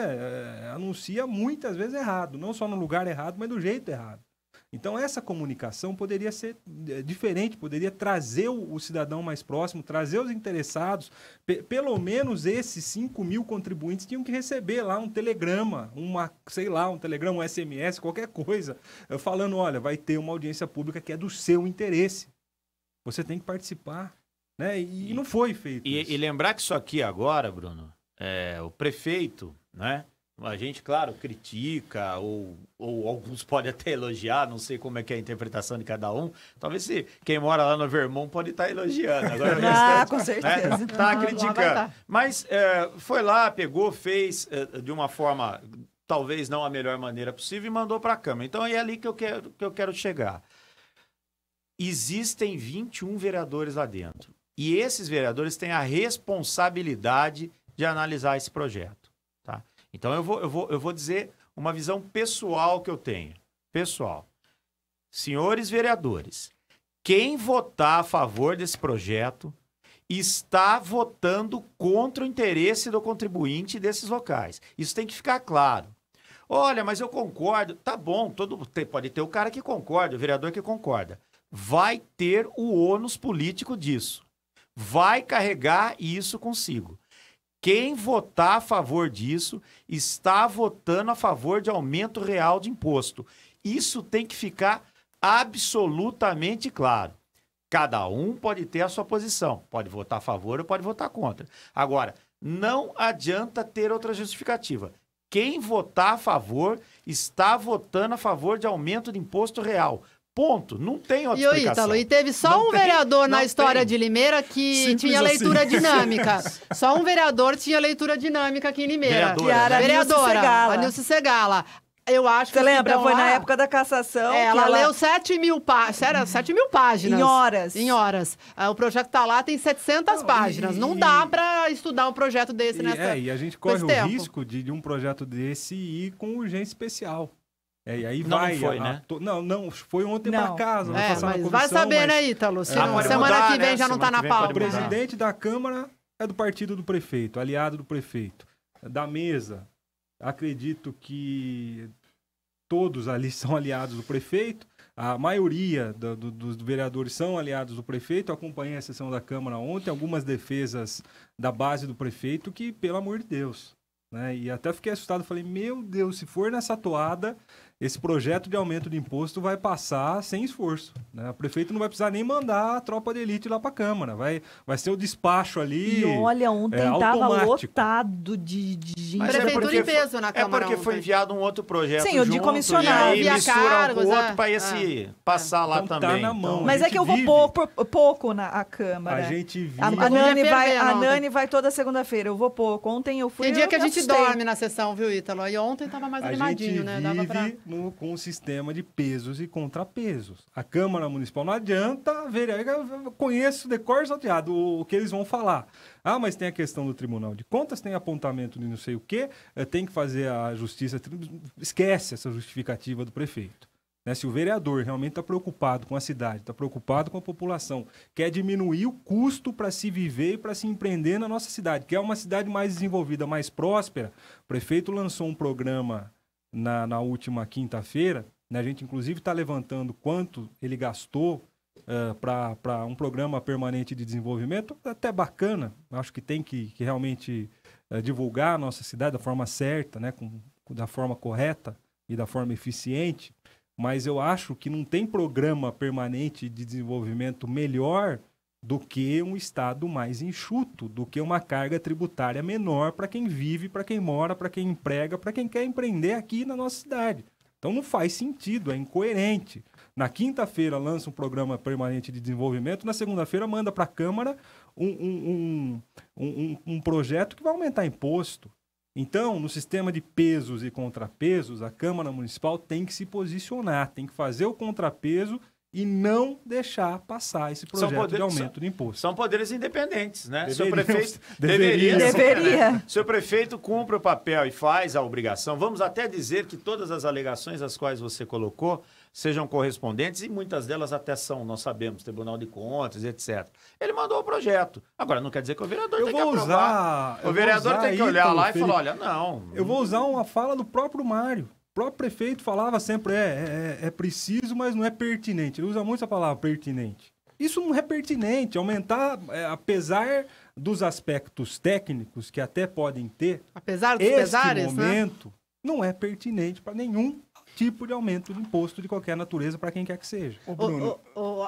é, anuncia muitas vezes errado. Não só no lugar errado, mas do jeito errado. Então, essa comunicação poderia ser eh, diferente, poderia trazer o, o cidadão mais próximo, trazer os interessados. pelo menos esses 5 mil contribuintes tinham que receber lá um telegrama, uma, sei lá, um telegrama, um SMS, qualquer coisa, eh, falando: olha, vai ter uma audiência pública que é do seu interesse. Você tem que participar. Né? E, e não foi feito. E, e, lembrar que isso aqui agora, Bruno, é, o prefeito, né? A gente, claro, critica, ou, ou alguns podem até elogiar, não sei como é que é a interpretação de cada um. Talvez se quem mora lá no Vermont pode estar tá elogiando. Agora, ah, restante, com né, certeza. Né? Tá criticando. Tá. Mas é, foi lá, pegou, fez é, de uma forma, talvez não a melhor maneira possível, e mandou para a Câmara. Então é ali que eu quero, que eu quero chegar. Existem 21 vereadores lá dentro. E esses vereadores têm a responsabilidade de analisar esse projeto. Então eu vou, eu vou, eu vou dizer uma visão pessoal que eu tenho. Pessoal. Senhores vereadores, quem votar a favor desse projeto está votando contra o interesse do contribuinte desses locais. Isso tem que ficar claro. Olha, mas eu concordo. Tá bom, todo pode ter o cara que concorda, o vereador que concorda. Vai ter o ônus político disso. Vai carregar isso consigo. Quem votar a favor disso está votando a favor de aumento real de imposto. Isso tem que ficar absolutamente claro. Cada um pode ter a sua posição, pode votar a favor ou pode votar contra. Agora, não adianta ter outra justificativa. Quem votar a favor está votando a favor de aumento de imposto real. Ponto. Não tem outra e explicação. Ítalo, e teve só não um tem, vereador na história tem. de Limeira que Simples tinha assim. leitura assim. dinâmica. só um vereador tinha leitura dinâmica aqui em Limeira. Vereadora. Que era a vereadora. A Nilce Segala. Eu acho Você que. Você lembra? Então, foi lá, na época da cassação. É, ela, ela, leu 7 mil, páginas Sério, 7 mil páginas. Em horas. Em horas. Ah, o projeto tá lá, tem 700 páginas. E... Não dá para estudar um projeto desse e, nessa. É, e a gente corre o tempo. risco de, de um projeto desse ir com urgência especial. É, e aí não, vai, não foi, a, né? To... Não, não, foi ontem para casa. É, mas vai sabendo mas... aí, né, Talo. Se ah, não, semana mudar, que né? vem né? já não está na pauta. O presidente da Câmara é do partido do prefeito, aliado do prefeito. Da mesa, acredito que todos ali são aliados do prefeito. A maioria do, do, dos vereadores são aliados do prefeito. Eu acompanhei a sessão da Câmara ontem, algumas defesas da base do prefeito, que, pelo amor de Deus. Né? E até fiquei assustado, falei, meu Deus, se for nessa toada, esse projeto de aumento de imposto vai passar sem esforço. Né? O prefeito não vai precisar nem mandar a tropa de elite lá para a Câmara. Vai, vai ser o despacho ali. E olha, ontem estava é, lotado de, de gente. Mas Prefeitura é porque, em peso na é Câmara. É porque ontem. foi enviado um outro projeto. Sim, o de comissionário. E aí cargos, o outro é. para esse é. passar lá então, tá também. Tá na mão. Então, Mas é que eu vou pouco, pouco na a Câmara. A gente vive. A, a Nani, vai, a Nani tá? vai toda segunda-feira. Eu vou pouco. Ontem eu fui. Tem dia que a gente assustei. dorme na sessão, viu, Ítalo? E ontem estava mais a animadinho, né? Dava pra no, com o sistema de pesos e contrapesos. A Câmara Municipal não adianta ver, eu conheço decor salteado o, o que eles vão falar. Ah, mas tem a questão do Tribunal de Contas, tem apontamento de não sei o quê, eh, tem que fazer a justiça. Esquece essa justificativa do prefeito. Né? Se o vereador realmente está preocupado com a cidade, está preocupado com a população, quer diminuir o custo para se viver e para se empreender na nossa cidade, quer uma cidade mais desenvolvida, mais próspera, o prefeito lançou um programa na, na última quinta-feira. Né? A gente, inclusive, está levantando quanto ele gastou uh, eh, para um programa permanente de desenvolvimento, até bacana. Acho que tem que, que realmente uh, divulgar a nossa cidade da forma certa, né? Com, da forma correta e da forma eficiente. Mas eu acho que não tem programa permanente de desenvolvimento melhor do que um Estado mais enxuto, do que uma carga tributária menor para quem vive, para quem mora, para quem emprega, para quem quer empreender aqui na nossa cidade. Então não faz sentido, é incoerente. Na quinta-feira lança um programa permanente de desenvolvimento, na segunda-feira manda para a Câmara um, um, um, um, projeto que vai aumentar imposto. Então, no sistema de pesos e contrapesos, a Câmara Municipal tem que se posicionar, tem que fazer o contrapeso e não deixar passar esse projeto poder, de aumento são, do imposto. São poderes independentes, né? Deveríamos, seu prefeito deveria, deveria. Né? Seu prefeito cumpre o papel e faz a obrigação. Vamos até dizer que todas as alegações as quais você colocou sejam correspondentes e muitas delas até são, nós sabemos, Tribunal de Contas, etc. Ele mandou o projeto. Agora não quer dizer que o vereador eu tem que aprovar. Usar, o vereador tem que olhar lá e falar, olha, não. Eu vou usar uma fala do próprio Mário o próprio prefeito falava sempre é, é, é, é, preciso, mas não é pertinente. Ele usa muito essa palavra pertinente. Isso não é pertinente. Aumentar, é, apesar dos aspectos técnicos que até podem ter, apesar dos esse pesares, né? momento né? não é pertinente para nenhum tipo de aumento de imposto de qualquer natureza para quem quer que seja. Ô, Bruno.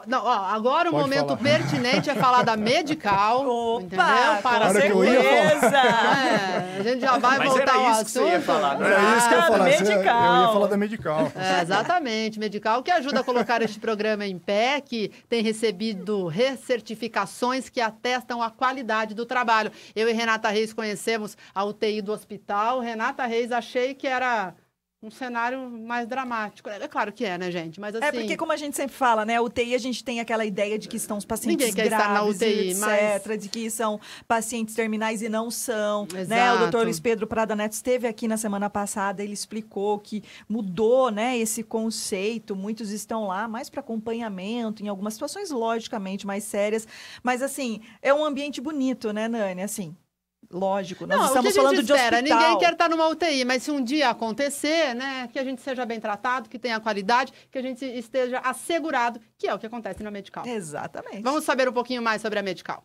não, agora o momento falar. pertinente é falar da Medical. Opa, entendeu? Para certeza! É, a gente já vai Mas voltar ao assunto. Você ia falar, não é? isso que eu ia falar. Medical. Eu ia falar da Medical. É, exatamente, Medical, que ajuda a colocar este programa em pé, que tem recebido recertificações que atestam a qualidade do trabalho. Eu e Renata Reis conhecemos a UTI do hospital. Renata Reis, achei que era um cenário mais dramático. É, é claro que é, né, gente? Mas é, assim, É porque como a gente sempre fala, né, a UTI a gente tem aquela ideia de que estão os pacientes ninguém quer graves, estar na UTI, etc, mas... de que são pacientes terminais e não são, Exato. né? O doutor Luiz Pedro Prada Neto esteve aqui na semana passada, ele explicou que mudou, né, esse conceito, muitos estão lá mais para acompanhamento, em algumas situações logicamente mais sérias, mas assim, é um ambiente bonito, né, Nani, assim. Lógico, nós não, estamos falando espera, de hospital. Ninguém quer estar numa UTI, mas se um dia acontecer, né, que a gente seja bem tratado, que tenha qualidade, que a gente esteja assegurado, que é o que acontece na Medical. Exatamente. Vamos saber um pouquinho mais sobre a Medical.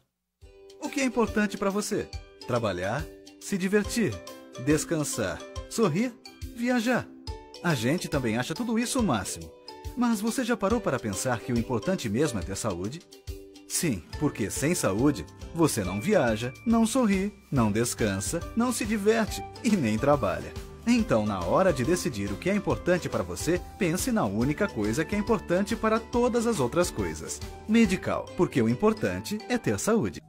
O que é importante para você? Trabalhar, se divertir, descansar, sorrir, viajar. A gente também acha tudo isso o máximo. Mas você já parou para pensar que o importante mesmo é ter saúde? Sim, porque sem saúde você não viaja, não sorri, não descansa, não se diverte e nem trabalha. Então, na hora de decidir o que é importante para você, pense na única coisa que é importante para todas as outras coisas: Medical, porque o importante é ter saúde.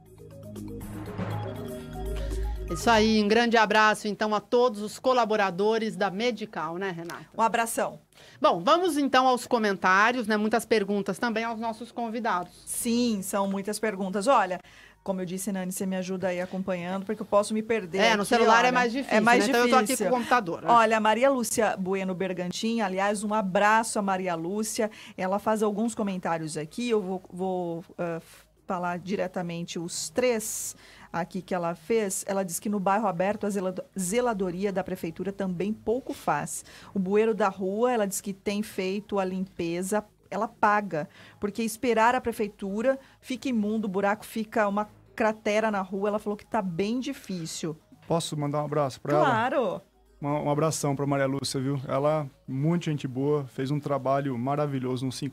Isso aí, um grande abraço então a todos os colaboradores da Medical, né, Renata? Um abração. Bom, vamos então aos comentários, né? Muitas perguntas também aos nossos convidados. Sim, são muitas perguntas. Olha, como eu disse, Nani, você me ajuda aí acompanhando, porque eu posso me perder. É, no aqui, celular é olha, é mais difícil. É mais né? difícil. Então eu tô aqui com o computador. Né? Olha, Maria Lúcia Bueno Bergantin, aliás, um abraço a Maria Lúcia. Ela faz alguns comentários aqui, eu vou, vou uh, falar diretamente os três aqui que ela fez, ela diz que no bairro aberto a zeladoria da prefeitura também pouco faz. O bueiro da rua, ela diz que tem feito a limpeza ela paga, porque esperar a prefeitura fica imundo, o buraco fica uma cratera na rua. Ela falou que está bem difícil. Posso mandar um abraço para claro. ela? Claro! um abração para Maria Lúcia, viu? Ela, muito gente boa, fez um trabalho maravilhoso no 6,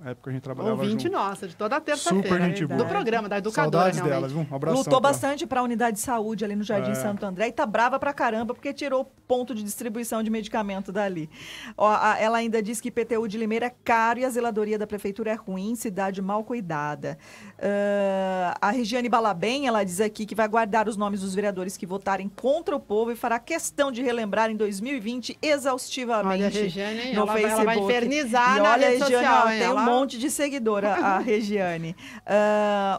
na época a gente trabalhava Ouvinte junto. nossa, de toda terça-feira. Super gente boa. Do programa, da educadora, Saudades dela, viu? Um abração. Lutou pra... bastante para a unidade de saúde ali no Jardim é. Santo André e tá brava pra caramba porque tirou ponto de distribuição de medicamento dali. Ó, ela ainda diz que PTU de Limeira é caro e a zeladoria da prefeitura é ruim, cidade mal cuidada. Uh, a Regiane Balabem, ela diz aqui que vai guardar os nomes dos vereadores que votarem contra o povo e fará questão de relembrar lembrar em 2020 exaustivamente olha, Regiane, no ela Facebook. ela vai infernizar e olha, a Regiane, social, tem ela... um monte de seguidora, a Regiane.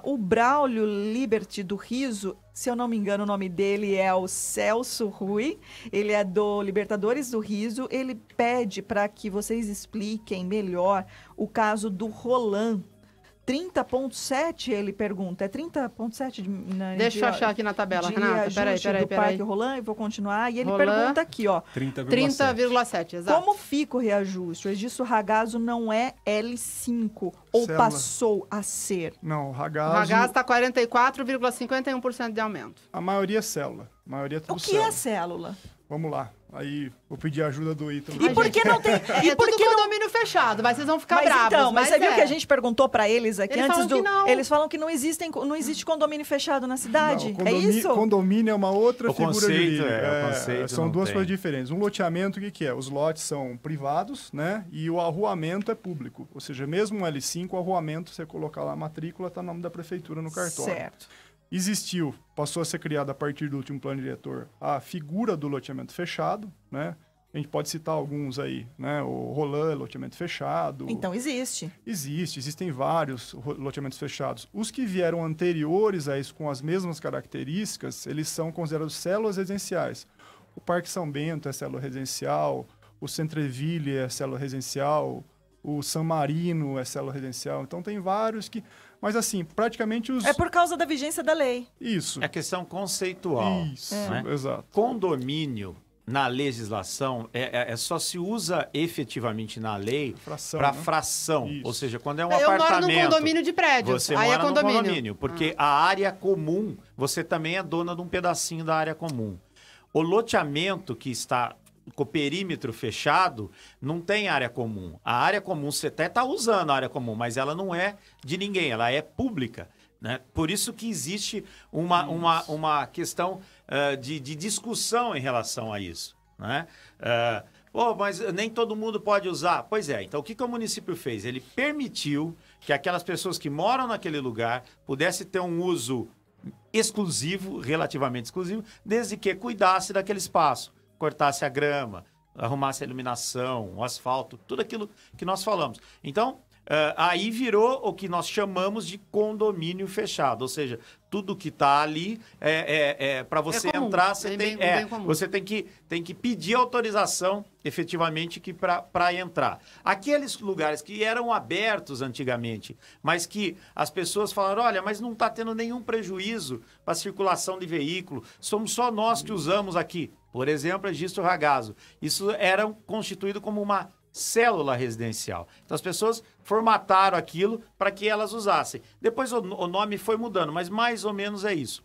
Uh, o Braulio Liberty do Riso se eu não me engano, o nome dele é o Celso Rui. Ele é do Libertadores do Riso. Ele pede para que vocês expliquem melhor o caso do Roland 30.7, ele pergunta. É 30.7 de, na, Deixa de, eu achar aqui na tabela, de Renata. Peraí, peraí, peraí. Parque Roland, e vou continuar. E ele Roland, pergunta aqui, ó. 30,7. exato. Como fica o reajuste? O registro ragazo não é L5 ou passou a ser? Não, o ragazo... O ragazo está 44,51% de aumento. A maioria é célula. A maioria é o que é célula. é célula? Vamos lá. Aí eu pedi a ajuda do Ítalo. E por que não tem. É e é por que condomínio fechado, mas vocês vão ficar mas então, bravos. Então, mas, você é. viu que a gente perguntou para eles aqui eles antes do. Eles falam que não, existem, não existe condomínio fechado na cidade. Não, é isso? Condomínio é uma outra o figura conceito, jurídica. É, é, conceito são duas tem. coisas diferentes. Um loteamento, o que, que é? Os lotes são privados, né? E o arruamento é público. Ou seja, mesmo um L5, o arruamento, você colocar lá a matrícula, tá no nome da prefeitura no cartório. Certo. Existiu, passou a ser criada a partir do último plano diretor, a figura do loteamento fechado, né? A gente pode citar alguns aí, né? O Roland, loteamento fechado. Então existe. Existe, existem vários loteamentos fechados. Os que vieram anteriores a isso, com as mesmas características, eles são considerados células residenciais. O Parque São Bento é célula residencial, o Centreville é célula residencial, o San Marino é célula residencial. Então tem vários que mas assim, praticamente os. É por causa da vigência da lei. Isso. É questão conceitual. Isso, né? exato. Condomínio na legislação é, é, é só se usa efetivamente na lei para fração, pra né? fração. ou seja, quando é um eu apartamento. moro num condomínio de prédio. Você aí é mora é condomínio. condomínio porque ah. a área comum você também é dona de um pedacinho da área comum. O loteamento que está com o perímetro fechado, não tem área comum. A área comum, você até está usando a área comum, mas ela não é de ninguém, ela é pública. Né? Por isso que existe uma, uma, uma questão uh, de, de discussão em relação a isso. Né? Uh, oh, mas nem todo mundo pode usar. Pois é, então o que, que o município fez? Ele permitiu que aquelas pessoas que moram naquele lugar pudessem ter um uso exclusivo, relativamente exclusivo, desde que cuidasse daquele espaço cortasse a grama, arrumasse a iluminação, o asfalto, tudo aquilo que nós falamos. Então, Uh, aí virou o que nós chamamos de condomínio fechado, ou seja, tudo que está ali é, é, é para você é comum, entrar, você, é tem, bem, é, você tem, que, tem que pedir autorização efetivamente que para entrar. Aqueles lugares que eram abertos antigamente, mas que as pessoas falaram, olha, mas não está tendo nenhum prejuízo para a circulação de veículo, somos só nós que usamos aqui. Por exemplo, é registro ragazo. Isso era constituído como uma célula residencial. Então as pessoas formataram aquilo para que elas usassem. Depois o, o nome foi mudando, mas mais ou menos é isso.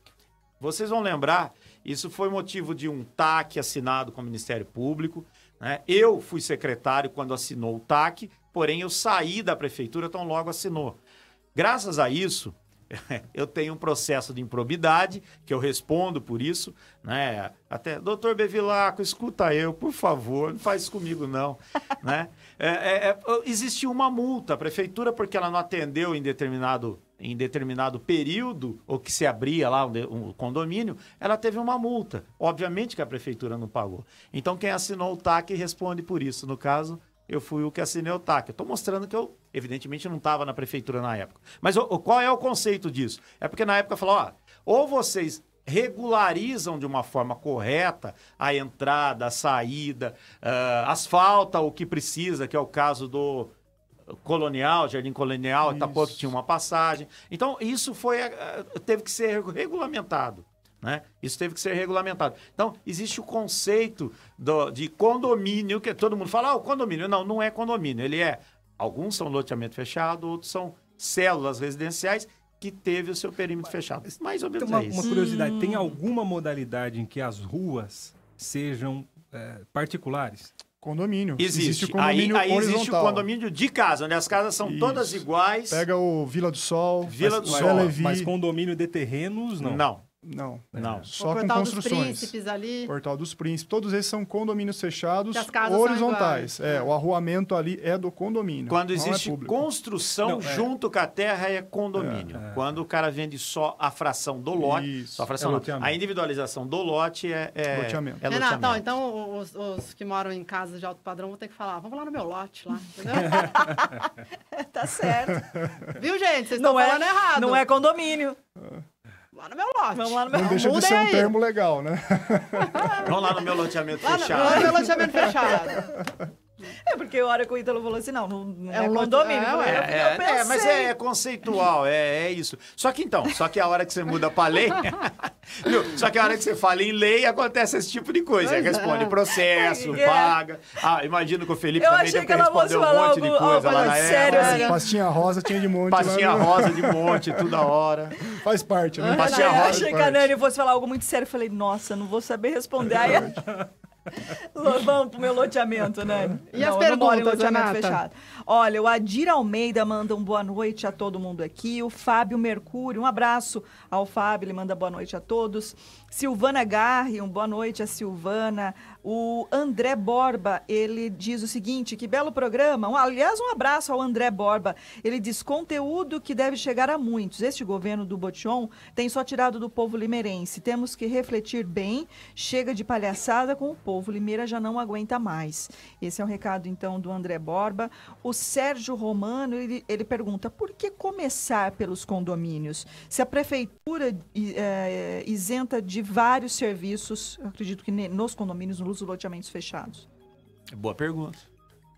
Vocês vão lembrar, isso foi motivo de um TAC assinado com o Ministério Público. Né? Eu fui secretário quando assinou o TAC, porém eu saí da prefeitura tão logo assinou. Graças a isso, eu tenho um processo de improbidade, que eu respondo por isso, né? Até, doutor Bevilaco, escuta eu, por favor, não faz isso comigo, não. né? É, é, é existiu uma multa, a prefeitura, porque ela não atendeu em determinado em determinado período, ou que se abria lá um condomínio, ela teve uma multa. Obviamente que a prefeitura não pagou. Então, quem assinou o TAC responde por isso. No caso, eu fui o que assinei o TAC. Eu estou mostrando que eu, evidentemente, não estava na prefeitura na época. Mas o, qual é o conceito disso? É porque na época falou, ó, ou vocês regularizam de uma forma correta a entrada, a saída, uh, asfalta o que precisa, que é o caso do colonial, Jardim Colonial, Itapuã, que tinha uma passagem. Então, isso foi ah, teve que ser regulamentado. Né? Isso teve que ser regulamentado. Então, existe o conceito do, de condomínio, que todo mundo fala, ah, o condomínio. Não, não é condomínio. Ele é. Alguns são loteamento fechado, outros são células residenciais que teve o seu perímetro fechado. Mais ou menos é uma, uma, curiosidade: hum. tem alguma modalidade em que as ruas sejam é, particulares? Condomínio. Existe. existe condomínio aí, aí existe o condomínio de casa, onde né? as casas são Isso. todas iguais. Pega o Vila do Sol, Vila mas, do mas, Sol. Mas condomínio de terrenos, não. Não. Não. Não. É. Só o com construções. Portal dos Príncipes ali. Portal dos Príncipes. Todos esses são condomínios fechados horizontais. é, o arruamento ali é do condomínio. Quando é existe é construção não, é. junto com a terra é condomínio. É, Quando o cara vende só a fração do lote, Isso. só a fração a individualização do lote é, é loteamento. É loteamento. Renato, então os, os, que moram em casas de alto padrão vão ter que falar, ah, vamos lá no meu lote lá, entendeu? tá certo. Viu, gente? Vocês não estão falando errado. Não é condomínio lá no meu lote. Vamos lá no meu Não deixa de ser um termo legal, né? Vamos lá no meu loteamento lá fechado. No, lá no meu loteamento fechado. É, porque a hora que o Ítalo falou assim, não, não, é, é condomínio. Não, é, é, é, mas é, é conceitual, é, é isso. Só que então, só que a hora que você muda pra lei, só que a hora que você fala em lei, acontece esse tipo de coisa. responde é. processo, é. paga. Ah, imagino que o Felipe Eu também deve responder um monte algum... de coisa oh, lá na sério, época. Assim. Pastinha rosa tinha de monte. Pastinha lá, rosa de monte, toda hora. Faz parte, né? Pastinha rosa. Eu achei que a Nani fosse falar algo muito sério. Eu falei, nossa, não vou saber responder. Aí... É Vamos pro meu loteamento, né? E não, as perguntas, em loteamento fechado. Olha, o Adir Almeida manda um boa noite a todo mundo aqui. O Fábio Mercúrio, um abraço ao Fábio, ele manda boa noite a todos. Silvana Garri, um boa noite a Silvana. O André Borba, ele diz o seguinte: que belo programa. Um, aliás, um abraço ao André Borba. Ele diz: conteúdo que deve chegar a muitos. Este governo do Botion tem só tirado do povo limeirense. Temos que refletir bem. Chega de palhaçada com o povo. Limeira já não aguenta mais. Esse é o recado, então, do André Borba. O Sérgio Romano ele, ele pergunta por que começar pelos condomínios? Se a prefeitura é, isenta de vários serviços, acredito que nos condomínios, nos loteamentos fechados. Boa pergunta.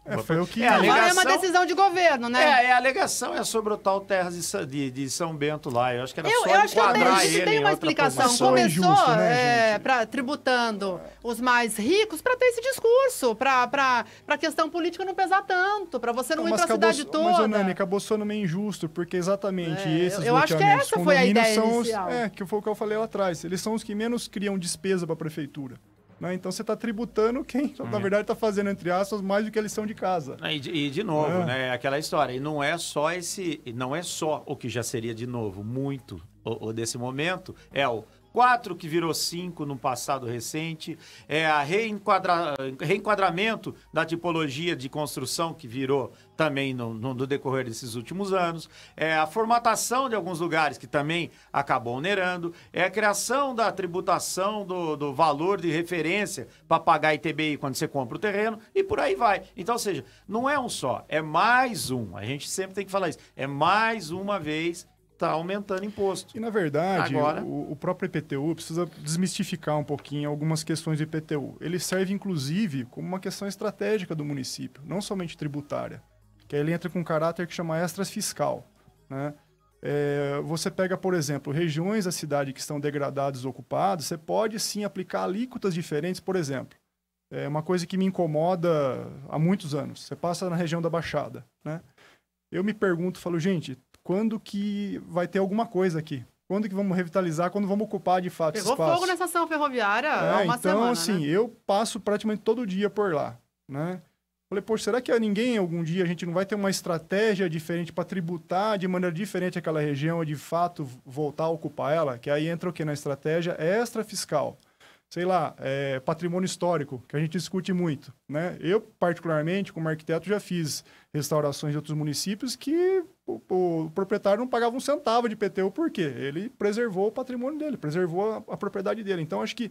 É, foi o que... É, alegação... Agora é uma decisão de governo, né? É, é a alegação é sobre o tal Terras de, de, de São Bento lá. Eu acho que era eu, só eu acho que eu tem uma explicação. Posição. Começou injusto, né, é, pra, tributando os mais ricos para ter esse discurso, para a questão política não pesar tanto, para você não, não ir para a cidade toda. Mas, ô, Nani, acabou sendo meio injusto, porque exatamente é, esses eu, eu acho que essa foi a ideia inicial. Os, é, que foi o que eu falei lá atrás. Eles são os que menos criam despesa para a prefeitura. Né? Então você está tributando quem, é. na uhum. verdade, está fazendo, entre aspas, mais do que a lição de casa. Ah, e, de, e de novo, é. né? É aquela história. E não é só esse. Não é só o que já seria de novo, muito o, o desse momento, é o quatro que virou cinco no passado recente, é a reenquadra... reenquadramento da tipologia de construção que virou também no, no, no, decorrer desses últimos anos, é a formatação de alguns lugares que também acabou onerando, é a criação da tributação do, do valor de referência para pagar ITBI quando você compra o terreno e por aí vai. Então, ou seja, não é um só, é mais um. A gente sempre tem que falar isso. É mais uma vez está aumentando imposto. E, na verdade, Agora... o, o, próprio IPTU precisa desmistificar um pouquinho algumas questões do IPTU. Ele serve, inclusive, como uma questão estratégica do município, não somente tributária, que ele entra com um caráter que chama extras fiscal. Né? É, você pega, por exemplo, regiões da cidade que estão degradadas ou ocupadas, você pode sim aplicar alíquotas diferentes, por exemplo. É uma coisa que me incomoda há muitos anos. Você passa na região da Baixada, né? Eu me pergunto, falo, gente, quando que vai ter alguma coisa aqui? Quando que vamos revitalizar? Quando vamos ocupar de fato Pegou esse espaço? Pegou fogo na estação ferroviária é, há uma então, semana, assim, né? eu passo praticamente todo dia por lá, né? Falei, poxa, será que ninguém algum dia a gente não vai ter uma estratégia diferente para tributar de maneira diferente aquela região e de fato voltar a ocupar ela? Que aí entra o que na estratégia extra fiscal. Sei lá, é, patrimônio histórico, que a gente discute muito. Né? Eu, particularmente, como arquiteto, já fiz restaurações de outros municípios que o, o, proprietário não pagava um centavo de IPTU, por quê? Ele preservou o patrimônio dele, preservou a, a propriedade dele. Então, acho que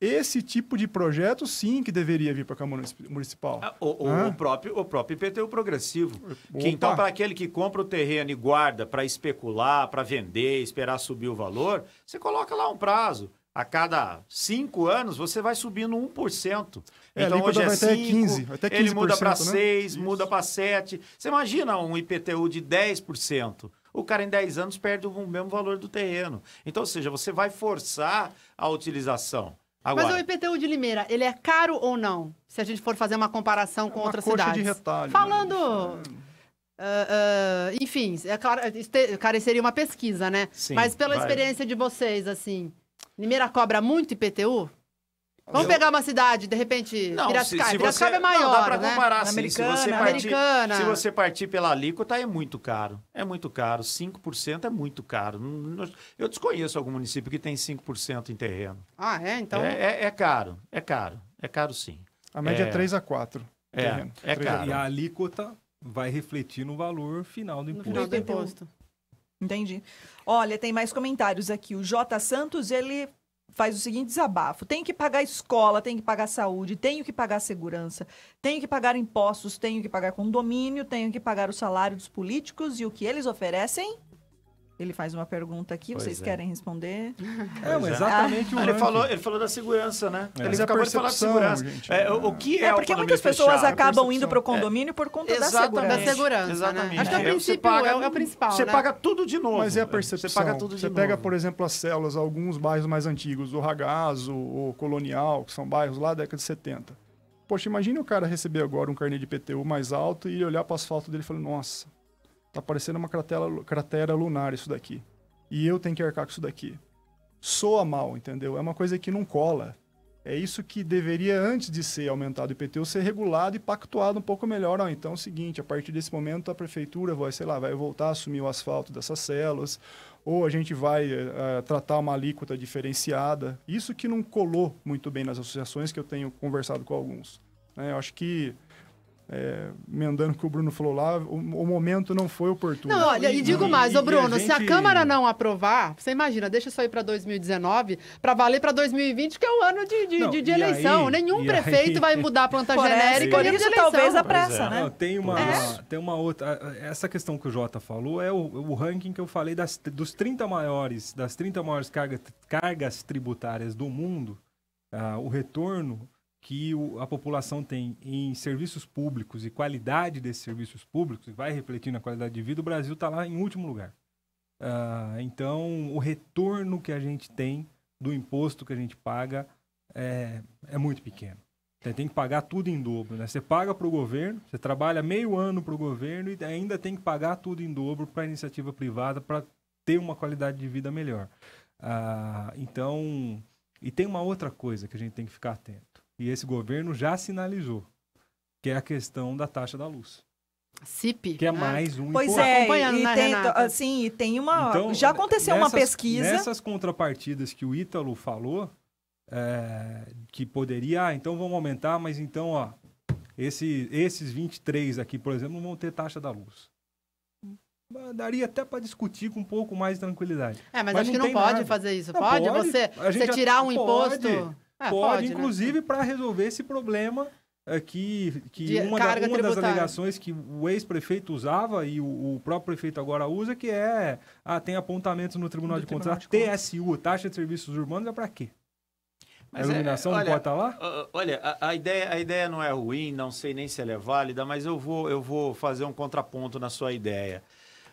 esse tipo de projeto, sim, que deveria vir para a Câmara Municipal. Ah, o, o, próprio, o próprio IPTU progressivo. Que, então, para aquele que compra o terreno e guarda para especular, para vender, esperar subir o valor, você coloca lá um prazo. A cada cinco anos, você vai subindo 1%. É, então hoje é 5, até 15%, ele muda para 6, né? muda para 7. Você imagina um IPTU de 10%. O cara em 10 anos perde o mesmo valor do terreno. Então, ou seja, você vai forçar a utilização. Agora, Mas o IPTU de Limeira, ele é caro ou não? Se a gente for fazer uma comparação é com uma outras cidades. de retalho. Né? Falando. Né? Uh, uh, enfim, é claro, careceria uma pesquisa, né? Sim, Mas pela vai. experiência de vocês, assim, Limeira cobra muito IPTU? Vamos pegar uma cidade, de repente, não, Piracicaba. Se, se Piracicaba você, é maior, não, dá pra né? comparar, sim. Americana, se você, partir, Americana. se você partir pela alíquota, é muito caro. É muito caro. 5% é muito caro. Eu desconheço algum município que tem 5% em terreno. Ah, é? Então... É, é, é, caro, é caro. É caro, sim. A média é, é 3 a 4. É, é, terreno. é caro. E a alíquota vai refletir no valor final do imposto. No final do imposto. Entendi. Olha, tem mais comentários aqui. O J. Santos, ele faz o seguinte desabafo: tenho que pagar escola, tenho que pagar saúde, tenho que pagar segurança, tenho que pagar impostos, tenho que pagar condomínio, tenho que pagar o salário dos políticos e o que eles oferecem? Ele faz uma pergunta aqui, pois vocês é. querem responder? É, exatamente ah, o ele falou, ele falou da segurança, né? É. Ele é acabou de falar de segurança. Gente, é, né? o, que é, é porque muitas é pessoas acabam indo para o condomínio por conta da né? segurança. Da segurança. Né? Exatamente. Acho que é, princípio, paga, é, o principal. Você né? paga tudo de novo. Mas é a percepção. Você paga tudo de Você novo. pega, por exemplo, as células, alguns bairros mais antigos, o Ragazo, o Colonial, que são bairros lá da década de 70. Poxa, imagine o cara receber agora um carnê de PTU mais alto e olhar para o asfalto dele e falar, nossa, Tá parecendo uma cratera, cratera lunar isso daqui. E eu tenho que arcar com isso daqui. Soa mal, entendeu? É uma coisa que não cola. É isso que deveria, antes de ser aumentado o IPTU, ser regulado e pactuado um pouco melhor. então é o seguinte, a partir desse momento a prefeitura vai, sei lá, vai voltar a assumir o asfalto dessas celas, ou a gente vai uh, tratar uma alíquota diferenciada. Isso que não colou muito bem nas associações que eu tenho conversado com alguns. Né? Eu acho que é, o que o Bruno falou lá, o, o momento não foi oportuno. Não, olha, e, e digo mais, e, ô Bruno, a gente... se a Câmara não aprovar, você imagina, deixa isso aí para 2019, para valer para 2020, que é o ano de, de, não, de, de eleição. Aí, Nenhum prefeito aí... vai mudar a planta Parece, genérica por isso talvez a pressa, é. né? Não, tem, uma, é. tem uma outra, essa questão que o Jota falou é o, o ranking que eu falei das, dos 30 maiores, das 30 maiores cargas, cargas tributárias do mundo, uh, o retorno que o, a população tem em serviços públicos e qualidade desses serviços públicos, e vai refletir na qualidade de vida, o Brasil está lá em último lugar. Uh, então, o retorno que a gente tem do imposto que a gente paga é, é muito pequeno. Você tem que pagar tudo em dobro. Né? Você paga para o governo, você trabalha meio ano para o governo e ainda tem que pagar tudo em dobro para a iniciativa privada para ter uma qualidade de vida melhor. Uh, então, e tem uma outra coisa que a gente tem que ficar atento e esse governo já sinalizou, que é a questão da taxa da luz. CIP. Que é mais um Pois imposto. é, e né, tem, assim, e tem uma. Então, já aconteceu nessas, uma pesquisa. Nessas contrapartidas que o Ítalo falou, é, que poderia, ah, então vamos aumentar, mas então, ó, esse, esses 23 aqui, por exemplo, não vão ter taxa da luz. Daria até para discutir com um pouco mais de tranquilidade. É, mas, mas acho não que não pode nada. fazer isso. Não, pode, pode você, você tirar um pode. imposto. Ah, pode, pode, né? inclusive, né? para resolver esse problema eh, que, que uma, da, uma das alegações que o ex-prefeito usava e o, o, próprio prefeito agora usa, que é ah, tem apontamentos no Tribunal Do de Contas. a TSU, Taxa de Serviços Urbanos, é para quê? Mas a é, iluminação é, olha, não pode estar tá lá? Olha, a, a, ideia, a ideia não é ruim, não sei nem se ela é válida, mas eu vou, eu vou fazer um contraponto na sua ideia.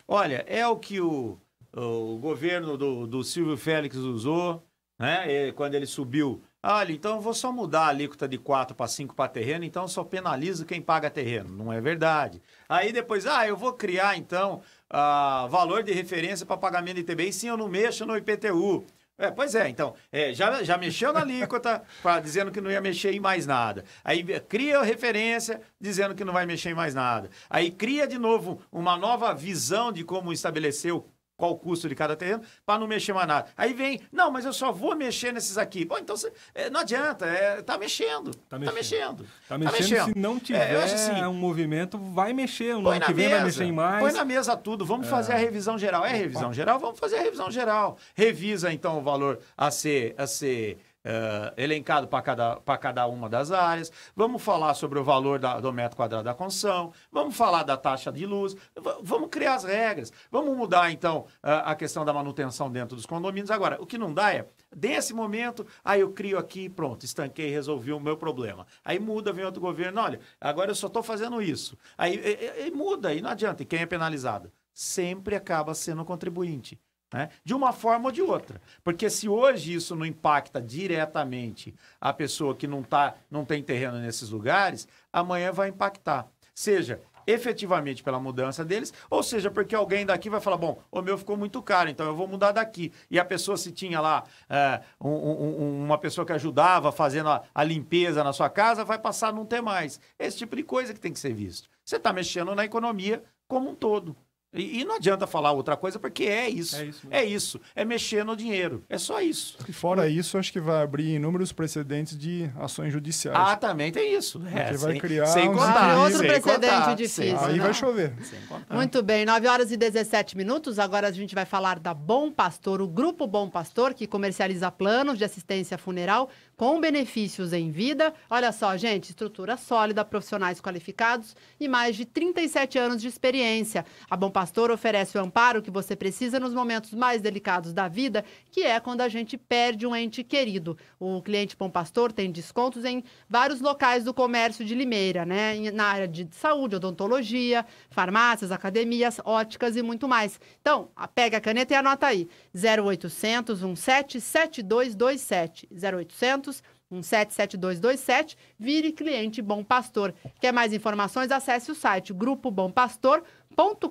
Olha, é o que o, o governo do, do Silvio Félix usou, né? quando ele subiu Olha, então eu vou só mudar a alíquota de 4 para 5 para terreno, então só penalizo quem paga terreno. Não é verdade. Aí depois, ah, eu vou criar então ah, valor de referência para pagamento de ITBI, sim, eu não mexo no IPTU. É, pois é, então, é, já, já mexeu na alíquota, pra, dizendo que não ia mexer em mais nada. Aí cria referência, dizendo que não vai mexer em mais nada. Aí cria de novo uma nova visão de como estabelecer o qual o custo de cada terreno, para não mexer mais nada. Aí vem, não, mas eu só vou mexer nesses aqui. Bom, então você, é, não adianta, é, tá mexendo. Tá, tá mexendo. Tá mexendo. Tá mexendo, tá mexendo. se não é, tiver é, assim, um movimento, vai mexer. O ano que vem mesa, vai mexer em mais. Põe na mesa tudo, vamos é. fazer a revisão geral. É revisão geral? Vamos fazer a revisão geral. Revisa, então, o valor a ser... A ser uh, elencado para cada, cada uma das áreas. Vamos falar sobre o valor da, do metro quadrado da construção. Vamos falar da taxa de luz. vamos criar as regras. Vamos mudar, então, uh, a questão da manutenção dentro dos condomínios. Agora, o que não dá é, desse momento, aí eu crio aqui, pronto, estanquei, resolvi o meu problema. Aí muda, vem outro governo. Olha, agora eu só estou fazendo isso. Aí e, e, e muda, e não adianta. E quem é penalizado? Sempre acaba sendo o contribuinte. Né? De uma forma ou de outra. Porque se hoje isso não impacta diretamente a pessoa que não, tá, não tem terreno nesses lugares, amanhã vai impactar. Seja efetivamente pela mudança deles, ou seja, porque alguém daqui vai falar, bom, o meu ficou muito caro, então eu vou mudar daqui. E a pessoa se tinha lá é, um, um, uma pessoa que ajudava fazendo a, a limpeza na sua casa, vai passar a não ter mais. Esse tipo de coisa que tem que ser visto. Você está mexendo na economia como um todo. E, e, não adianta falar outra coisa, porque é isso. É isso, é isso. É mexer no dinheiro. É só isso. E fora é. isso, acho que vai abrir inúmeros precedentes de ações judiciais. Ah, também tem isso. É, que vai criar sem um outro sem precedente contar, difícil. Sem, aí né? vai chover. Muito bem, 9 horas e 17 minutos. Agora a gente vai falar da Bom Pastor, o grupo Bom Pastor, que comercializa planos de assistência funeral com benefícios em vida. Olha só, gente, estrutura sólida, profissionais qualificados e mais de 37 anos de experiência. A Bom Pastor pastor oferece o amparo que você precisa nos momentos mais delicados da vida, que é quando a gente perde um ente querido. O cliente Pão Pastor tem descontos em vários locais do comércio de Limeira, né? Na área de saúde, odontologia, farmácias, academias, óticas e muito mais. Então, pega a caneta e anota aí. 0800 177227. 0800 177227, vire cliente Bom Pastor. Quer mais informações? Acesse o site grupobompastor.com.br.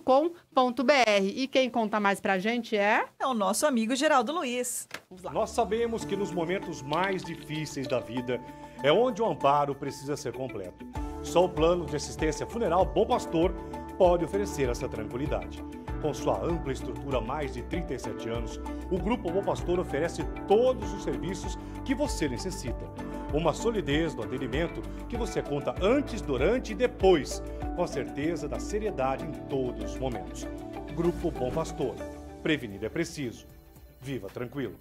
E quem conta mais pra gente é... É o nosso amigo Geraldo Luiz. Nós sabemos que nos momentos mais difíceis da vida é onde o amparo precisa ser completo. Só o plano de assistência funeral Bom Pastor pode oferecer essa tranquilidade. Com sua ampla estrutura há mais de 37 anos, o Grupo Bom Pastor oferece todos os serviços que você necessita. Uma solidez do atendimento que você conta antes, durante e depois, com a certeza da seriedade em todos os momentos. Grupo Bom Pastor. Prevenir é preciso. Viva tranquilo.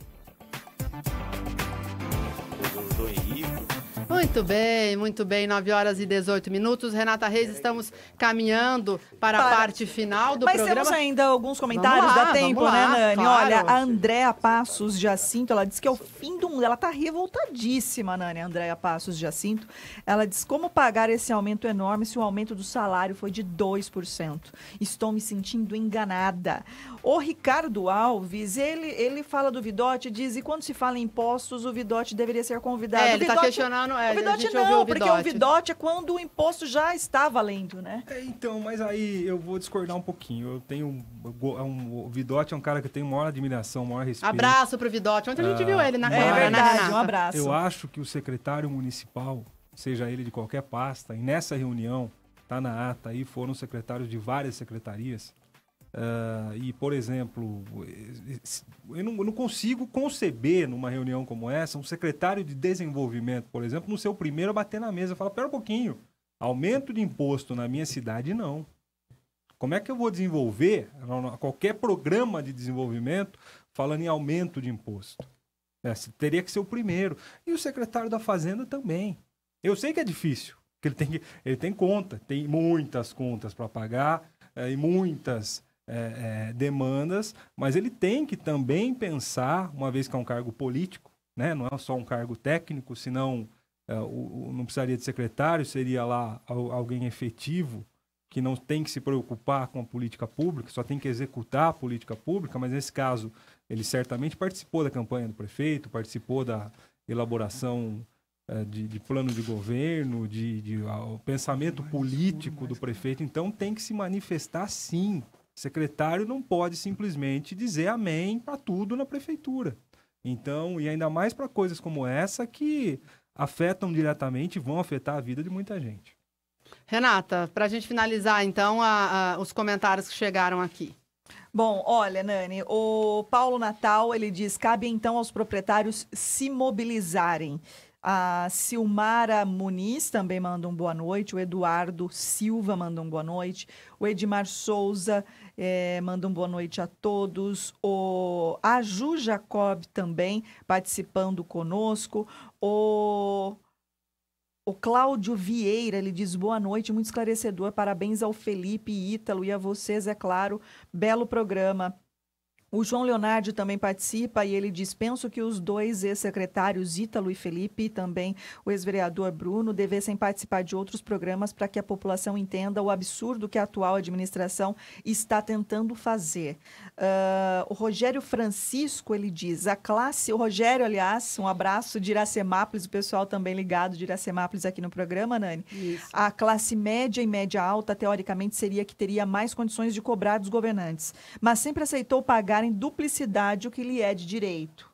Muito bem, muito bem. 9 horas e 18 minutos. Renata Reis, estamos caminhando para, para. a parte final do Mas programa. Mas temos ainda alguns comentários, da dá tempo, né, lá, né, Nani? Claro. Olha, a Andréa Passos Jacinto, ela disse que é o fim do mundo. Ela tá revoltadíssima, Nani, a Andréa Passos Jacinto. Ela diz, como pagar esse aumento enorme se o aumento do salário foi de 2%? Estou me sentindo enganada. O Ricardo Alves, ele, ele fala do Vidote, diz, e quando se fala em impostos, o Vidote deveria ser convidado. É, ele está questionando é, não é. O Vidote não, o porque o Vidote é quando o imposto já está valendo, né? É, então, mas aí eu vou discordar um pouquinho. Eu tenho. Um, é um, o Vidote é um cara que tem maior admiração, maior respeito. Abraço pro Vidote. Ontem ah, a gente ah, viu ele na É verdade, um abraço. Eu acho que o secretário municipal, seja ele de qualquer pasta, e nessa reunião, tá na ata aí, foram secretários de várias secretarias. Uh, e, por exemplo, eu não, eu não, consigo conceber numa reunião como essa um secretário de desenvolvimento, por exemplo, no seu primeiro a bater na mesa e falar: pera um pouquinho, aumento de imposto na minha cidade não. Como é que eu vou desenvolver qualquer programa de desenvolvimento falando em aumento de imposto? É, teria que ser o primeiro. E o secretário da Fazenda também. Eu sei que é difícil, porque ele tem, ele tem conta, tem muitas contas para pagar é, e muitas é, é, demandas, mas ele tem que também pensar, uma vez que é um cargo político, né? não é só um cargo técnico, senão é, o, o, não precisaria de secretário, seria lá alguém efetivo que não tem que se preocupar com a política pública, só tem que executar a política pública, mas nesse caso ele certamente participou da campanha do prefeito, participou da elaboração é, de, de, plano de governo, de, de, de pensamento político é do prefeito. Então tem que se manifestar sim Secretário não pode simplesmente dizer amém para tudo na prefeitura. Então, e ainda mais para coisas como essa que afetam diretamente e vão afetar a vida de muita gente. Renata, para a gente finalizar, então, a, a, os comentários que chegaram aqui. Bom, olha, Nani, o Paulo Natal, ele diz, cabe então aos proprietários se mobilizarem. A Silmara Muniz também manda um boa noite. O Eduardo Silva manda um boa noite. O Edmar Souza é, manda um boa noite a todos. O a Ju Jacob também participando conosco. O o Cláudio Vieira, ele diz boa noite, muito esclarecedor. Parabéns ao Felipe Ítalo e a vocês, é claro. Belo programa. O João Leonardo também participa e ele diz: penso que os dois ex-secretários, Ítalo e Felipe, e também o ex-vereador Bruno, devessem participar de outros programas para que a população entenda o absurdo que a atual administração está tentando fazer. Uh, o Rogério Francisco, ele diz: a classe, o Rogério, aliás, um abraço de Iracemápolis, o pessoal também ligado de Iracemápolis aqui no programa, Nani. Isso. A classe média e média alta, teoricamente, seria que teria mais condições de cobrar dos governantes, mas sempre aceitou pagar em duplicidade o que lhe é de direito.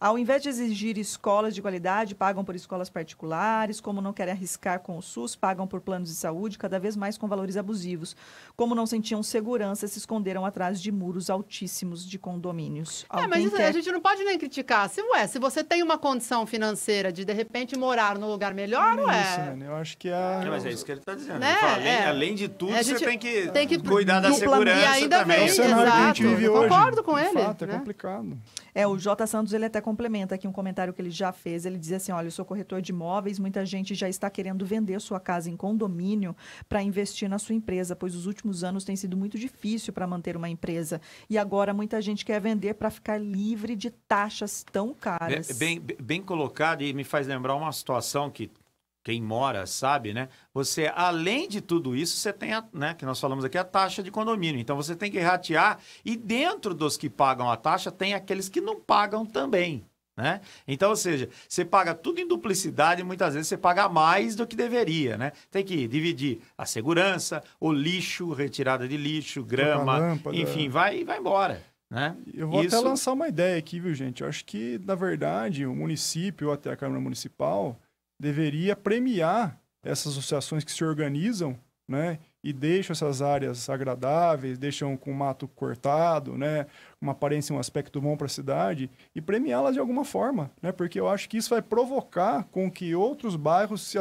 Ao invés de exigir escolas de qualidade, pagam por escolas particulares, como não querem arriscar com o SUS, pagam por planos de saúde, cada vez mais com valores abusivos. Como não sentiam segurança, se esconderam atrás de muros altíssimos de condomínios. é, mas isso, quer... a gente não pode nem criticar. Se, ué, se você tem uma condição financeira de, de repente, morar num lugar melhor, não é ué... Isso, eu acho que é a... É, mas é isso que ele está dizendo. Né? Fala, além, é. além, de tudo, é, você tem que, tem que cuidar da segurança e ainda também. Vem, é o cenário exato. que a gente vive eu hoje. concordo com ele. Fato, é né? é complicado. É, o J. Santos, ele até complementa aqui um comentário que ele já fez. Ele diz assim: olha, eu sou corretor de imóveis, muita gente já está querendo vender sua casa em condomínio para investir na sua empresa, pois os últimos anos tem sido muito difícil para manter uma empresa. E agora muita gente quer vender para ficar livre de taxas tão caras. Bem, bem, bem colocado, e me faz lembrar uma situação que quem mora sabe, né? Você, além de tudo isso, você tem, a, né, que nós falamos aqui, a taxa de condomínio. Então, você tem que ratear e dentro dos que pagam a taxa, tem aqueles que não pagam também, né? Então, ou seja, você paga tudo em duplicidade e muitas vezes você paga mais do que deveria, né? Tem que dividir a segurança, o lixo, retirada de lixo, grama, enfim, vai vai embora. Né? Eu vou isso... até lançar uma ideia aqui, viu, gente? Eu acho que, na verdade, o município, ou até a Câmara Municipal, deveria premiar essas associações que se organizam, né? E deixam essas áreas agradáveis, deixam com mato cortado, né? Uma aparência, um aspecto bom para a cidade e premiá-las de alguma forma, né? Porque eu acho que isso vai provocar com que outros bairros se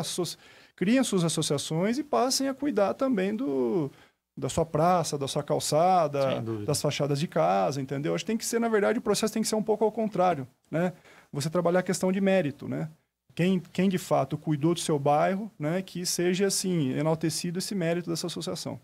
criem suas associações e passem a cuidar também do, da sua praça, da sua calçada, das fachadas de casa, entendeu? Acho que tem que ser, na verdade, o processo tem que ser um pouco ao contrário, né? Você trabalhar a questão de mérito, né? quem, quem de fato cuidou do seu bairro, né, que seja assim enaltecido esse mérito dessa associação.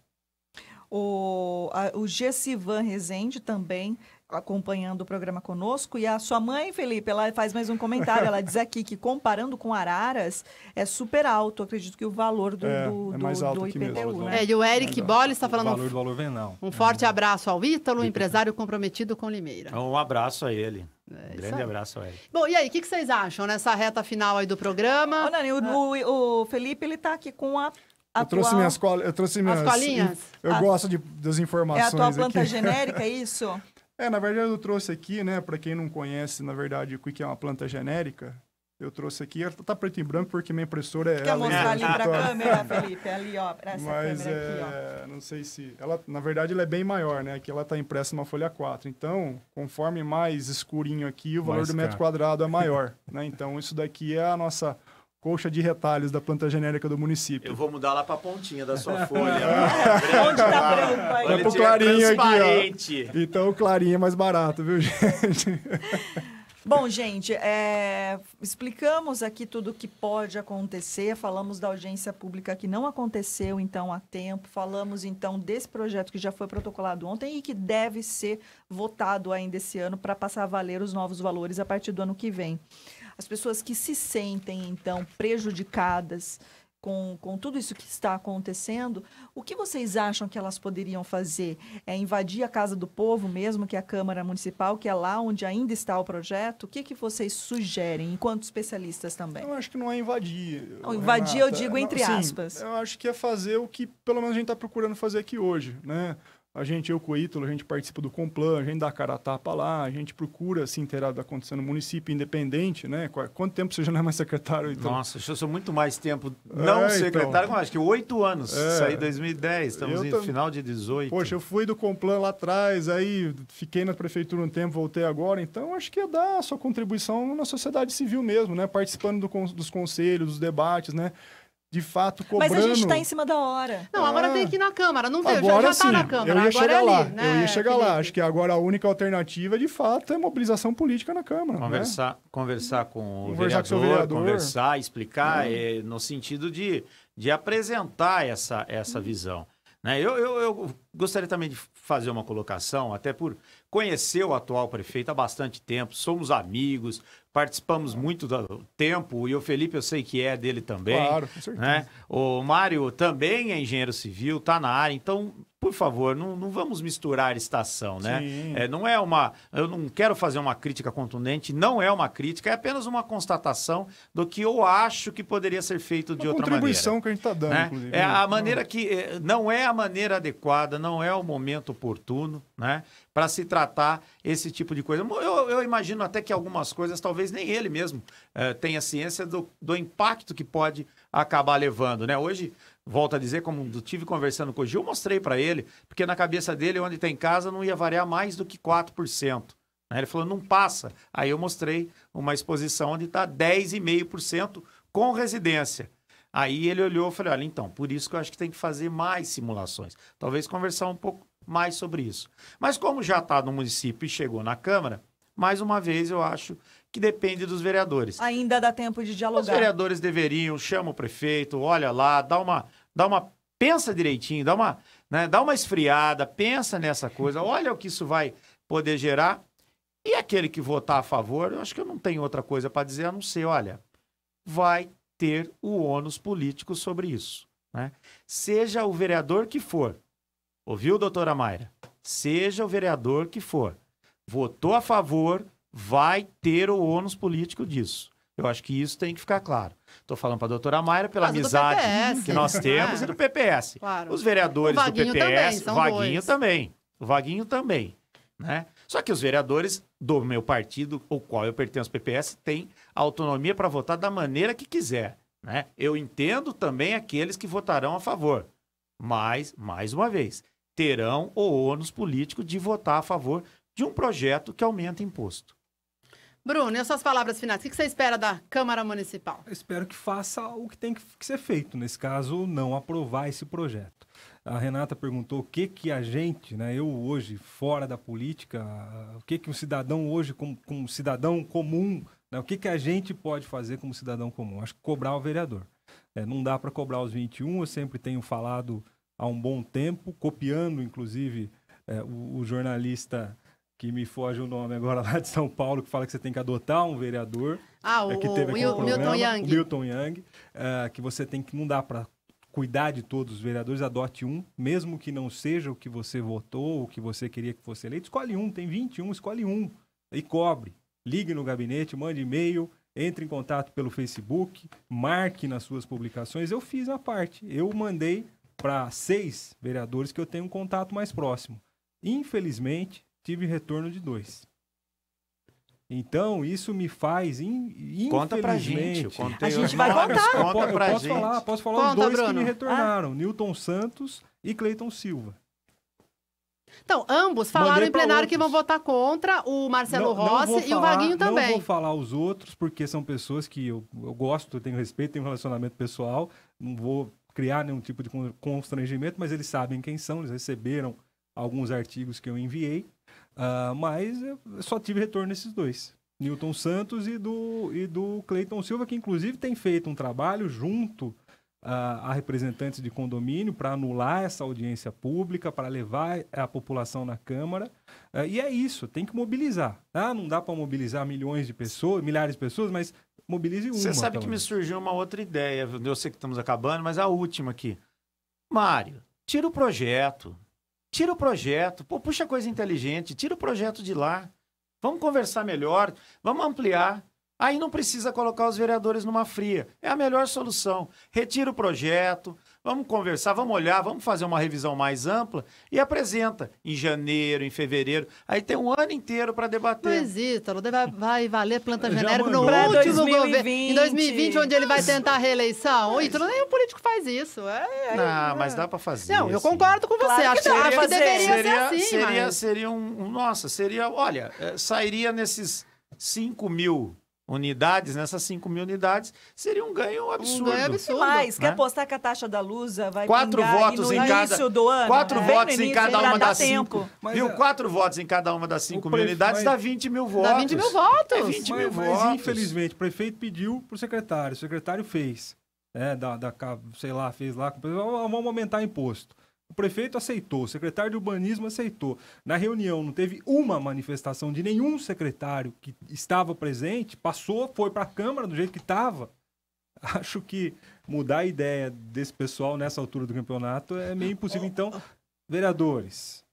O, a, o Gessivan Rezende também acompanhando o programa conosco. E a sua mãe, Felipe, ela faz mais um comentário. Ela diz aqui que comparando com Araras, é super alto. Acredito que o valor do, é, do, é mais do, alto do IPTU. Mesmo, né? né? É, e o Eric é Bolle está falando. O valor do valor vem, não. Um forte uhum. abraço ao Ítalo, um empresário comprometido com Limeira. Então, um abraço a ele. É, grande abraço, Eric. Bom, e aí, o que, que, vocês acham nessa reta final aí do programa? Oh, Nani, o, ah. o, o Felipe, ele está aqui com a eu trouxe minhas colinhas. Eu trouxe minhas. As colinhas? Eu gosto de, das informações. É a tua planta aqui. genérica, é isso? É, na verdade eu trouxe aqui, né, para quem não conhece, na verdade, o que é uma planta genérica, eu trouxe aqui, Ela tá preto e branco porque minha impressora é Quer mostrar ali para a câmera, Felipe? Ali, ó, para essa Mas, câmera aqui, ó. É, não sei se... Ela, na verdade, ela é bem maior, né? Aqui ela tá impressa numa folha 4. Então, conforme mais escurinho aqui, o valor mais do metro caro. quadrado é maior, né? Então, isso daqui é a nossa colcha de retalhos da planta genérica do município. Eu vou mudar lá para a pontinha da sua folha. onde tá branco aí? Vai pro clarinho aqui, ó. Então, clarinho é mais barato, viu, gente? Bom, gente, é... explicamos aqui tudo o que pode acontecer, falamos da audiência pública que não aconteceu, então, a tempo, falamos, então, desse projeto que já foi protocolado ontem e que deve ser votado ainda esse ano para passar a valer os novos valores a partir do ano que vem. As pessoas que se sentem, então, prejudicadas com, com tudo isso que está acontecendo, o que vocês acham que elas poderiam fazer? É invadir a Casa do Povo mesmo, que é a Câmara Municipal, que é lá onde ainda está o projeto? O que, que vocês sugerem, enquanto especialistas também? Eu acho que não é invadir. Não, invadir Renata. eu digo entre não, aspas. Eu acho que é fazer o que pelo menos a gente está procurando fazer aqui hoje, né? A gente, eu com o Ítalo, a gente participa do Complan, a gente dá a cara a tapa lá, a gente procura se assim, inteirar do que acontecendo no município, independente, né? Quanto tempo você já não é mais secretário? Então... Nossa, eu sou muito mais tempo não é, então. secretário, então... acho que oito anos, é, saí em 2010, estamos no tam... final de 18. Poxa, eu fui do Complan lá atrás, aí fiquei na prefeitura um tempo, voltei agora, então acho que ia dar a sua contribuição na sociedade civil mesmo, né? Participando do, dos conselhos, dos debates, né? de fato cobrando. Mas a gente está em cima da hora. Não, agora ah, é. tem que ir na Câmara. Não vejo, agora já está na Câmara. Eu ia agora chegar é ali, lá. Né, eu ia né, chegar Felipe? lá. Acho que agora a única alternativa, é, de fato, é mobilização política na Câmara. Né? Conversar, né? conversar com o conversar vereador, com vereador, conversar, explicar, é. É, no sentido de, de apresentar essa, essa uhum. visão. Né? Eu, eu, eu gostaria também de fazer uma colocação, até por conheceu o atual prefeito há bastante tempo, somos amigos, participamos muito do tempo, e o Felipe eu sei que é dele também. Claro, com né? certeza. Né? O Mário também é engenheiro civil, está na área, então por favor, não, não vamos misturar estação, né? É, não é uma. Eu não quero fazer uma crítica contundente, não é uma crítica, é apenas uma constatação do que eu acho que poderia ser feito de outra contribuição maneira. contribuição que a gente está dando, né? inclusive. É a hum. maneira que. É, não é a maneira adequada, não é o momento oportuno, né? Para se tratar esse tipo de coisa. Eu, eu, imagino até que algumas coisas, talvez nem ele mesmo é, tenha ciência do, do impacto que pode acabar levando, né? Hoje Volto a dizer, como tive conversando com o Gil, mostrei para ele, porque na cabeça dele, onde tem casa, não ia variar mais do que 4%. Né? Ele falou, não passa. Aí eu mostrei uma exposição onde está 10,5% com residência. Aí ele olhou e falou: olha, então, por isso que eu acho que tem que fazer mais simulações. Talvez conversar um pouco mais sobre isso. Mas como já está no município e chegou na Câmara, mais uma vez, eu acho que depende dos vereadores. Ainda dá tempo de dialogar. Os vereadores deveriam, chama o prefeito, olha lá, dá uma, dá uma pensa direitinho, dá uma, né, dá uma esfriada, pensa nessa coisa, olha o que isso vai poder gerar. E aquele que votar a favor, eu acho que eu não tenho outra coisa para dizer a não ser, olha, vai ter o ônus político sobre isso. Né? Seja o vereador que for, ouviu, doutora Mayra? Seja o vereador que for votou a favor, vai ter o ônus político disso. Eu acho que isso tem que ficar claro. Estou falando para a doutora Mayra pela ah, amizade PPS, que nós né? temos é. e do PPS. Claro. Os vereadores do PPS, também, Vaguinho dois. também. O Vaguinho também. Né? Só que os vereadores do meu partido, ao qual eu pertenço, PPS, têm autonomia para votar da maneira que quiser. Né? Eu entendo também aqueles que votarão a favor. Mas, mais uma vez, terão o ônus político de votar a favor de um projeto que aumenta imposto. Bruno, e as suas palavras finais? O que você espera da Câmara Municipal? Eu espero que faça o que tem que ser feito, nesse caso, não aprovar esse projeto. A Renata perguntou o que que a gente, né, eu hoje fora da política, o que que um cidadão hoje, como, como cidadão comum, né, o que que a gente pode fazer como cidadão comum? Acho que cobrar o vereador. É, não dá para cobrar os 21, eu sempre tenho falado há um bom tempo, copiando inclusive é, o, o jornalista que me foge o nome agora lá de São Paulo, que fala que você tem que adotar um vereador. Ah, o, é, que teve o, o, Milton Yang. Milton Yang, uh, que você tem que, não dá para cuidar de todos os vereadores, adote um, mesmo que não seja o que você votou, o que você queria que fosse eleito, escolhe um, tem 21, escolhe um e cobre. Ligue no gabinete, mande e-mail, entre em contato pelo Facebook, marque nas suas publicações. Eu fiz a parte, eu mandei para seis vereadores que eu tenho um contato mais próximo. Infelizmente, tive retorno de dois. Então, isso me faz, in, Conta pra gente. A gente vai contar. Eu, Conta eu, eu posso gente. falar, posso falar Conta, os dois Bruno. que me ah. retornaram. Ah. Newton Santos e Cleiton Silva. Então, ambos falaram em plenário que vão votar contra o Marcelo não, Rossi não e o Vaguinho também. Não vou falar os outros, porque são pessoas que eu, eu gosto, eu tenho respeito, tenho um relacionamento pessoal. Não vou criar nenhum tipo de constrangimento, mas eles sabem quem são, eles receberam alguns artigos que eu enviei. Uh, mas eu só tive retorno nesses dois. Newton Santos e do, e do Cleiton Silva, que inclusive tem feito um trabalho junto uh, a representantes de condomínio para anular essa audiência pública, para levar a população na Câmara. Uh, e é isso, tem que mobilizar. Ah, não dá para mobilizar milhões de pessoas, milhares de pessoas, mas mobilize uma. Você sabe que me surgiu uma outra ideia, eu sei que estamos acabando, mas a última aqui. Mário, tira o projeto, Tira o projeto, pô, puxa coisa inteligente, tira o projeto de lá. Vamos conversar melhor, vamos ampliar. Aí não precisa colocar os vereadores numa fria. É a melhor solução. Retira o projeto, vamos conversar, vamos olhar, vamos fazer uma revisão mais ampla e apresenta em janeiro, em fevereiro. Aí tem um ano inteiro para debater. Não existe, deve vai valer planta genérica no último 2020. governo. Em 2020, onde ele vai tentar a reeleição. Mas... Ítalo, nenhum político faz isso. É, é, não, é. mas dá para fazer. Não, eu concordo com você. Claro que acho que, que deveria seria, ser assim. Seria, mas... seria um, um. Nossa, seria. Olha, é, sairia nesses 5 mil unidades, nessas 5 mil unidades, seria um ganho absurdo. Um ganho absurdo. Mas, né? quer apostar que a taxa da Lusa vai quatro votos no em cada, do ano? Quatro é. votos início, em cada uma das tempo. cinco. Mas, viu? É- quatro votos em cada uma das 5 mil unidades dá 20 mil votos. Dá 20 mil votos. É 20 mas, mil mas, votos. infelizmente, o prefeito pediu para o secretário, o secretário fez. É, da, da, sei lá, fez lá, vamos aumentar o imposto. O prefeito aceitou, o secretário de urbanismo aceitou. Na reunião não teve uma manifestação de nenhum secretário que estava presente, passou, foi para a Câmara do jeito que estava. Acho que mudar a ideia desse pessoal nessa altura do campeonato é meio impossível. Então, vereadores,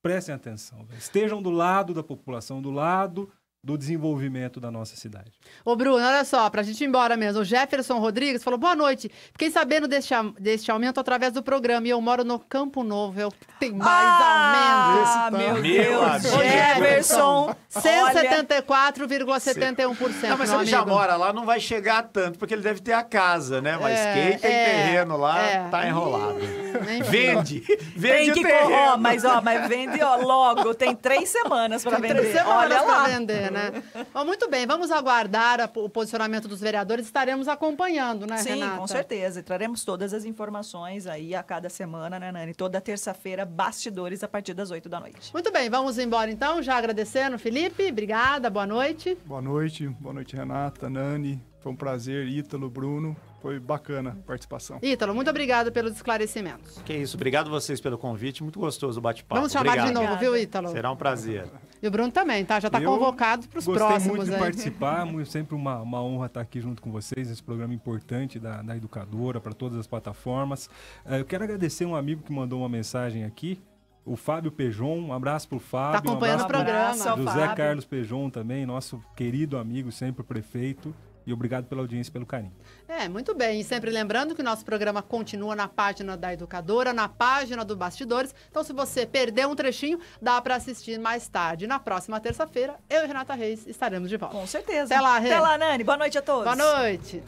prestem atenção, estejam do lado da população, do lado do desenvolvimento da nossa cidade. Ô, Bruno, olha só, para a gente ir embora mesmo. O Jefferson Rodrigues falou: boa noite. Fiquei sabendo deste, deste aumento através do programa e eu moro no Campo Novo. Eu tenho ah, mais ah, aumento. Tá meu Deus, Deus. Jefferson. 174,71%. Não, mas se ele já mora lá, não vai chegar tanto, porque ele deve ter a casa, né? Mas é, quem tem é, terreno lá, é. tá enrolado. vende. Vende tem que correr, mas ó, mas vende ó, logo. Tem três semanas para vender. Três semanas olha lá. vender né? Bom, muito bem, vamos aguardar a, o posicionamento dos vereadores, estaremos acompanhando, né, Sim, Renata? com certeza. E traremos todas as informações aí a cada semana, né, Nani? Toda terça-feira, bastidores a partir das 8 da noite. Muito bem, vamos embora então, já agradecendo, Felipe. Obrigada, boa noite. Boa noite, boa noite, Renata, Nani. Foi um prazer, Ítalo, Bruno. Foi bacana a participação. Ítalo, muito obrigado pelos esclarecimentos. Que isso, obrigado vocês pelo convite, muito gostoso o bate-papo. Vamos chamar obrigado. de novo, viu, Ítalo? Será um prazer. E o Bruno também, tá? Já está convocado para os próximos. Gostei muito de aí. participar, muito, sempre uma, uma honra estar aqui junto com vocês, nesse programa importante da, da Educadora, para todas as plataformas. Eh, eu quero agradecer um amigo que mandou uma mensagem aqui, o Fábio Pejon, um abraço pro Fábio. Está acompanhando um o programa. Pro José Fábio. Carlos Pejon também, nosso querido amigo, sempre prefeito. E obrigado pela audiência e pelo carinho. É, muito bem. E sempre lembrando que o nosso programa continua na página da Educadora, na página do Bastidores. Então, se você perdeu um trechinho, dá para assistir mais tarde. Na próxima terça-feira, eu e Renata Reis estaremos de volta. Com certeza. Até lá, Renata. Até lá, Nani. Boa noite a todos. Boa noite.